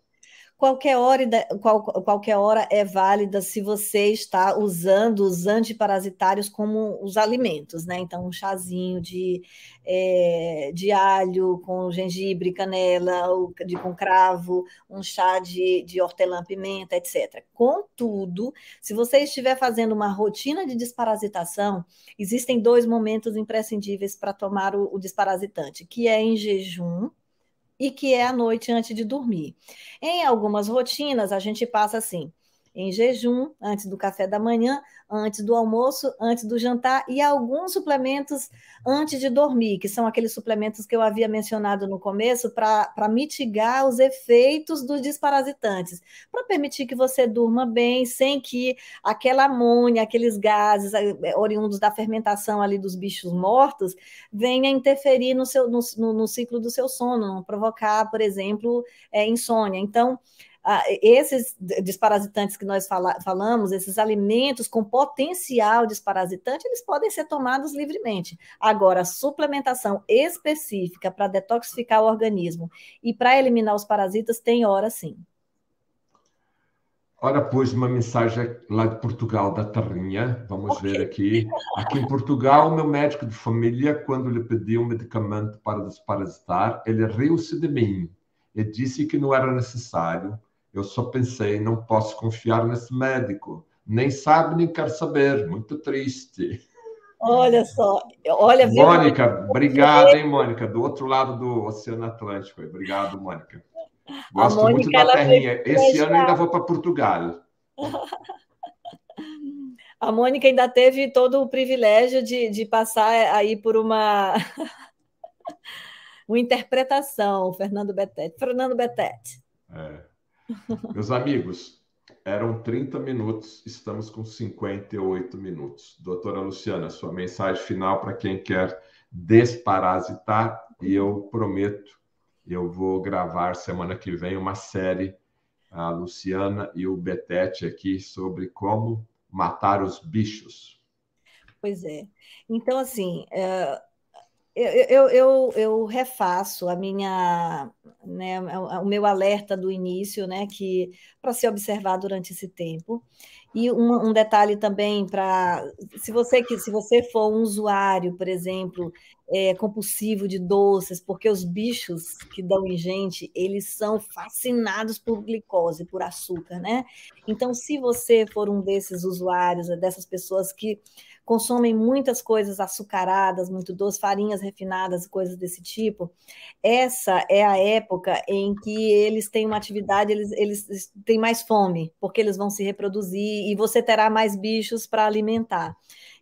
Qualquer hora, qual, qualquer hora é válida se você está usando os antiparasitários como os alimentos, né? Então, um chazinho de, é, de alho com gengibre, canela, de, com cravo, um chá de, de hortelã-pimenta, etc. Contudo, se você estiver fazendo uma rotina de desparasitação, existem dois momentos imprescindíveis para tomar o, o desparasitante, que é em jejum e que é a noite antes de dormir. Em algumas rotinas, a gente passa assim: em jejum, antes do café da manhã, antes do almoço, antes do jantar e alguns suplementos antes de dormir, que são aqueles suplementos que eu havia mencionado no começo para mitigar os efeitos dos desparasitantes, para permitir que você durma bem, sem que aquela amônia, aqueles gases eh, eh, oriundos da fermentação ali dos bichos mortos venha interferir no, seu, no, no, no ciclo do seu sono, provocar, por exemplo, é, insônia. Então, ah, esses desparasitantes que nós fala, falamos, esses alimentos com potencial desparasitante, eles podem ser tomados livremente. Agora, a suplementação específica para detoxificar o organismo e para eliminar os parasitas tem hora sim. Ora, pois, uma mensagem lá de Portugal, da Terrinha. Vamos okay. ver aqui. Aqui em Portugal, meu médico de família, quando lhe pedi um medicamento para desparasitar, ele riu-se de mim e disse que não era necessário, eu só pensei, não posso confiar nesse médico. Nem sabe, nem quer saber. Muito triste. Olha só, olha. Mônica, viu? obrigado, hein, Mônica, do outro lado do Oceano Atlântico. Obrigado, Mônica. Gosto Mônica, muito da terrinha. Esse ano ainda vou para Portugal. A Mônica ainda teve todo o privilégio de, de passar aí por uma, uma interpretação, Fernando Betete. Fernando Betete. É. Meus amigos, eram 30 minutos, estamos com 58 minutos. Doutora Luciana, sua mensagem final para quem quer desparasitar, e eu prometo, eu vou gravar semana que vem uma série, a Luciana e o Betete aqui, sobre como matar os bichos. Pois é. Então, assim, eh, eu, eu, eu, eu refaço a minha, né, o meu alerta do início, né, que para se observar durante esse tempo. E um, um detalhe também para se você que se você for um usuário, por exemplo, é, compulsivo de doces, porque os bichos que dão em gente, eles são fascinados por glicose, por açúcar, né? Então, se você for um desses usuários, dessas pessoas que consomem muitas coisas açucaradas, muito doce, farinhas refinadas e coisas desse tipo, essa é a época em que eles têm uma atividade, eles, eles têm mais fome, porque eles vão se reproduzir e você terá mais bichos para alimentar.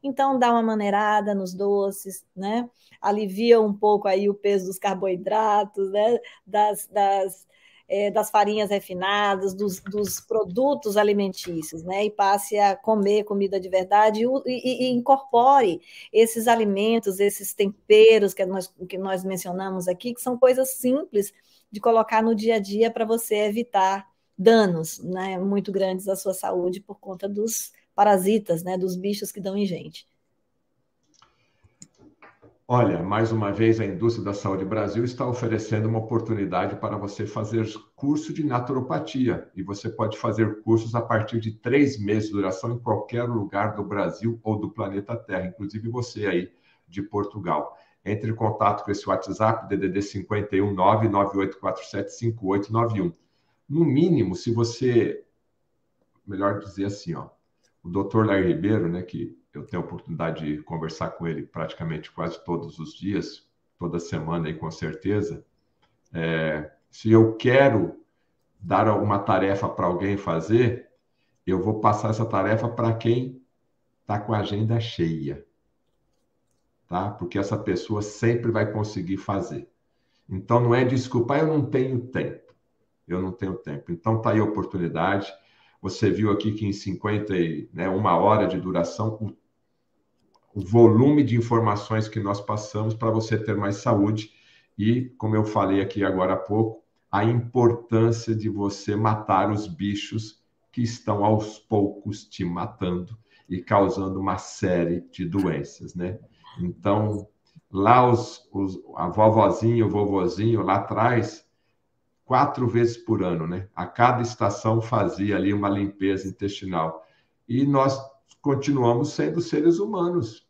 Então, dá uma maneirada nos doces, né? Alivia um pouco aí o peso dos carboidratos, né? Das, das é, das farinhas refinadas, dos, dos, produtos alimentícios, né? E passe a comer comida de verdade e, e, e incorpore esses alimentos, esses temperos que nós, que nós mencionamos aqui, que são coisas simples de colocar no dia a dia para você evitar danos né, muito grandes à sua saúde por conta dos parasitas, né, dos bichos que dão em gente. Olha, mais uma vez, a indústria da saúde Brasil está oferecendo uma oportunidade para você fazer curso de naturopatia. E você pode fazer cursos a partir de três meses de duração em qualquer lugar do Brasil ou do planeta Terra, inclusive você aí de Portugal. Entre em contato com esse WhatsApp, DDD 51 5891. No mínimo, se você. Melhor dizer assim, ó. O doutor Lair Ribeiro, né, que eu tenho a oportunidade de conversar com ele praticamente quase todos os dias, toda semana e com certeza. É, se eu quero dar alguma tarefa para alguém fazer, eu vou passar essa tarefa para quem está com a agenda cheia, tá? Porque essa pessoa sempre vai conseguir fazer. Então não é desculpar, ah, eu não tenho tempo. Eu não tenho tempo. Então tá aí a oportunidade. Você viu aqui que em 50 e, né, uma hora de duração, o o volume de informações que nós passamos para você ter mais saúde e, como eu falei aqui agora há pouco, a importância de você matar os bichos que estão aos poucos te matando e causando uma série de doenças, né? Então, lá os, os a vovozinha, o vovozinho lá atrás, quatro vezes por ano, né? A cada estação fazia ali uma limpeza intestinal. E nós continuamos sendo seres humanos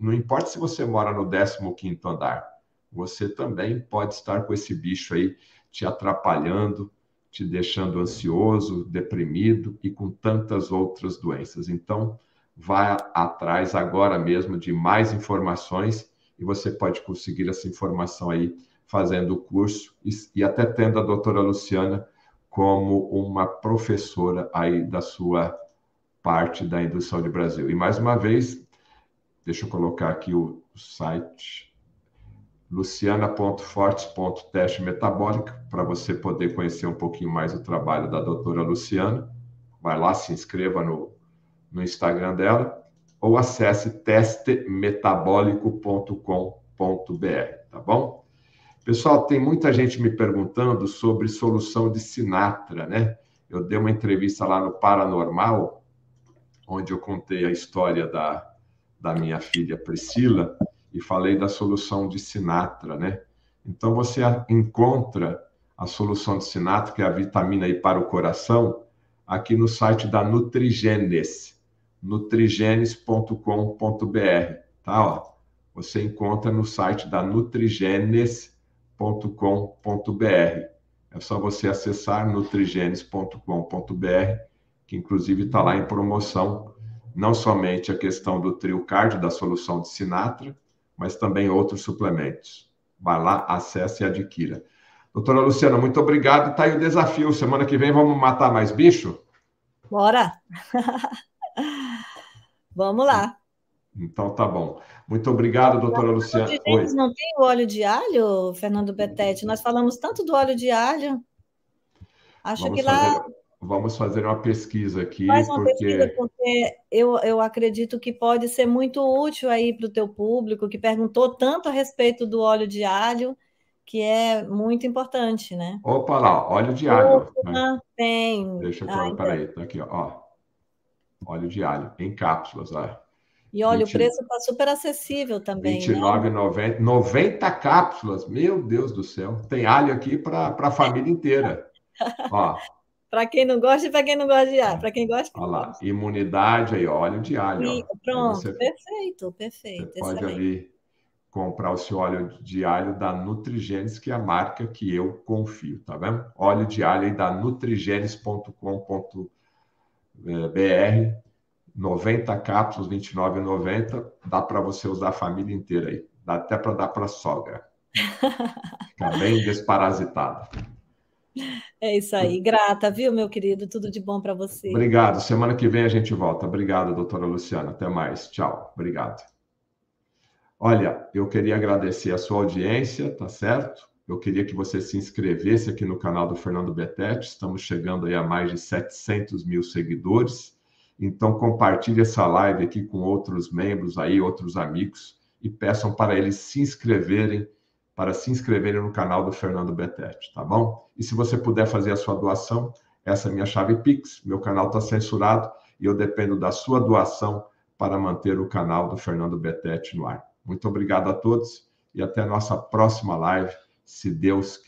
não importa se você mora no 15 andar, você também pode estar com esse bicho aí te atrapalhando, te deixando ansioso, deprimido e com tantas outras doenças. Então, vá atrás agora mesmo de mais informações e você pode conseguir essa informação aí fazendo o curso e, e até tendo a doutora Luciana como uma professora aí da sua parte da Indução de Brasil. E mais uma vez, Deixa eu colocar aqui o, o site luciana.fortes.teste metabólico, para você poder conhecer um pouquinho mais o trabalho da doutora Luciana. Vai lá, se inscreva no, no Instagram dela ou acesse testemetabólico.com.br, tá bom? Pessoal, tem muita gente me perguntando sobre solução de Sinatra, né? Eu dei uma entrevista lá no Paranormal, onde eu contei a história da, da minha filha Priscila e falei da solução de Sinatra, né? Então você encontra a solução de Sinatra, que é a vitamina aí para o coração, aqui no site da Nutrigenes, nutrigenes.com.br, tá? Ó, você encontra no site da nutrigenes.com.br. É só você acessar nutrigenes.com.br, que inclusive está lá em promoção não somente a questão do triocard, da solução de Sinatra, mas também outros suplementos. Vá lá, acesse e adquira. Doutora Luciana, muito obrigado. Está aí o desafio. Semana que vem vamos matar mais bicho? Bora! vamos lá. Então tá bom. Muito obrigado, doutora Luciana. não tem o óleo de alho, Fernando Betete? Nós falamos tanto do óleo de alho. Acho vamos que lá. Fazer vamos fazer uma pesquisa aqui. Faz uma porque... pesquisa, porque eu, eu acredito que pode ser muito útil aí para o teu público, que perguntou tanto a respeito do óleo de alho, que é muito importante, né? Opa lá, óleo de alho. Né? Tem. Deixa eu ah, falar, ah, peraí, tá aqui, ó. Óleo de alho, em cápsulas, ó. E olha, 20... o preço está super acessível também. R$29,90. Né? 90 cápsulas, meu Deus do céu. Tem alho aqui para a família inteira. ó, para quem não gosta e para quem não gosta de alho. Para quem gosta. Olha lá, imunidade aí, óleo de alho. Sim, pronto, você, perfeito, perfeito. Você pode ali comprar o seu óleo de alho da Nutrigenes, que é a marca que eu confio, tá vendo? Óleo de alho aí da nutrigenes.com.br, eh, 90 cápsulas, 29,90, dá para você usar a família inteira aí. Dá até para dar para sogra. Fica bem desparasitada. É isso aí. Grata, viu, meu querido? Tudo de bom para você. Obrigado. Semana que vem a gente volta. Obrigado, doutora Luciana. Até mais. Tchau. Obrigado. Olha, eu queria agradecer a sua audiência, tá certo? Eu queria que você se inscrevesse aqui no canal do Fernando Betete. Estamos chegando aí a mais de 700 mil seguidores. Então, compartilhe essa live aqui com outros membros aí, outros amigos, e peçam para eles se inscreverem para se inscreverem no canal do Fernando Betete, tá bom? E se você puder fazer a sua doação, essa é minha chave Pix, meu canal está censurado e eu dependo da sua doação para manter o canal do Fernando Betete no ar. Muito obrigado a todos e até a nossa próxima live, se Deus quiser.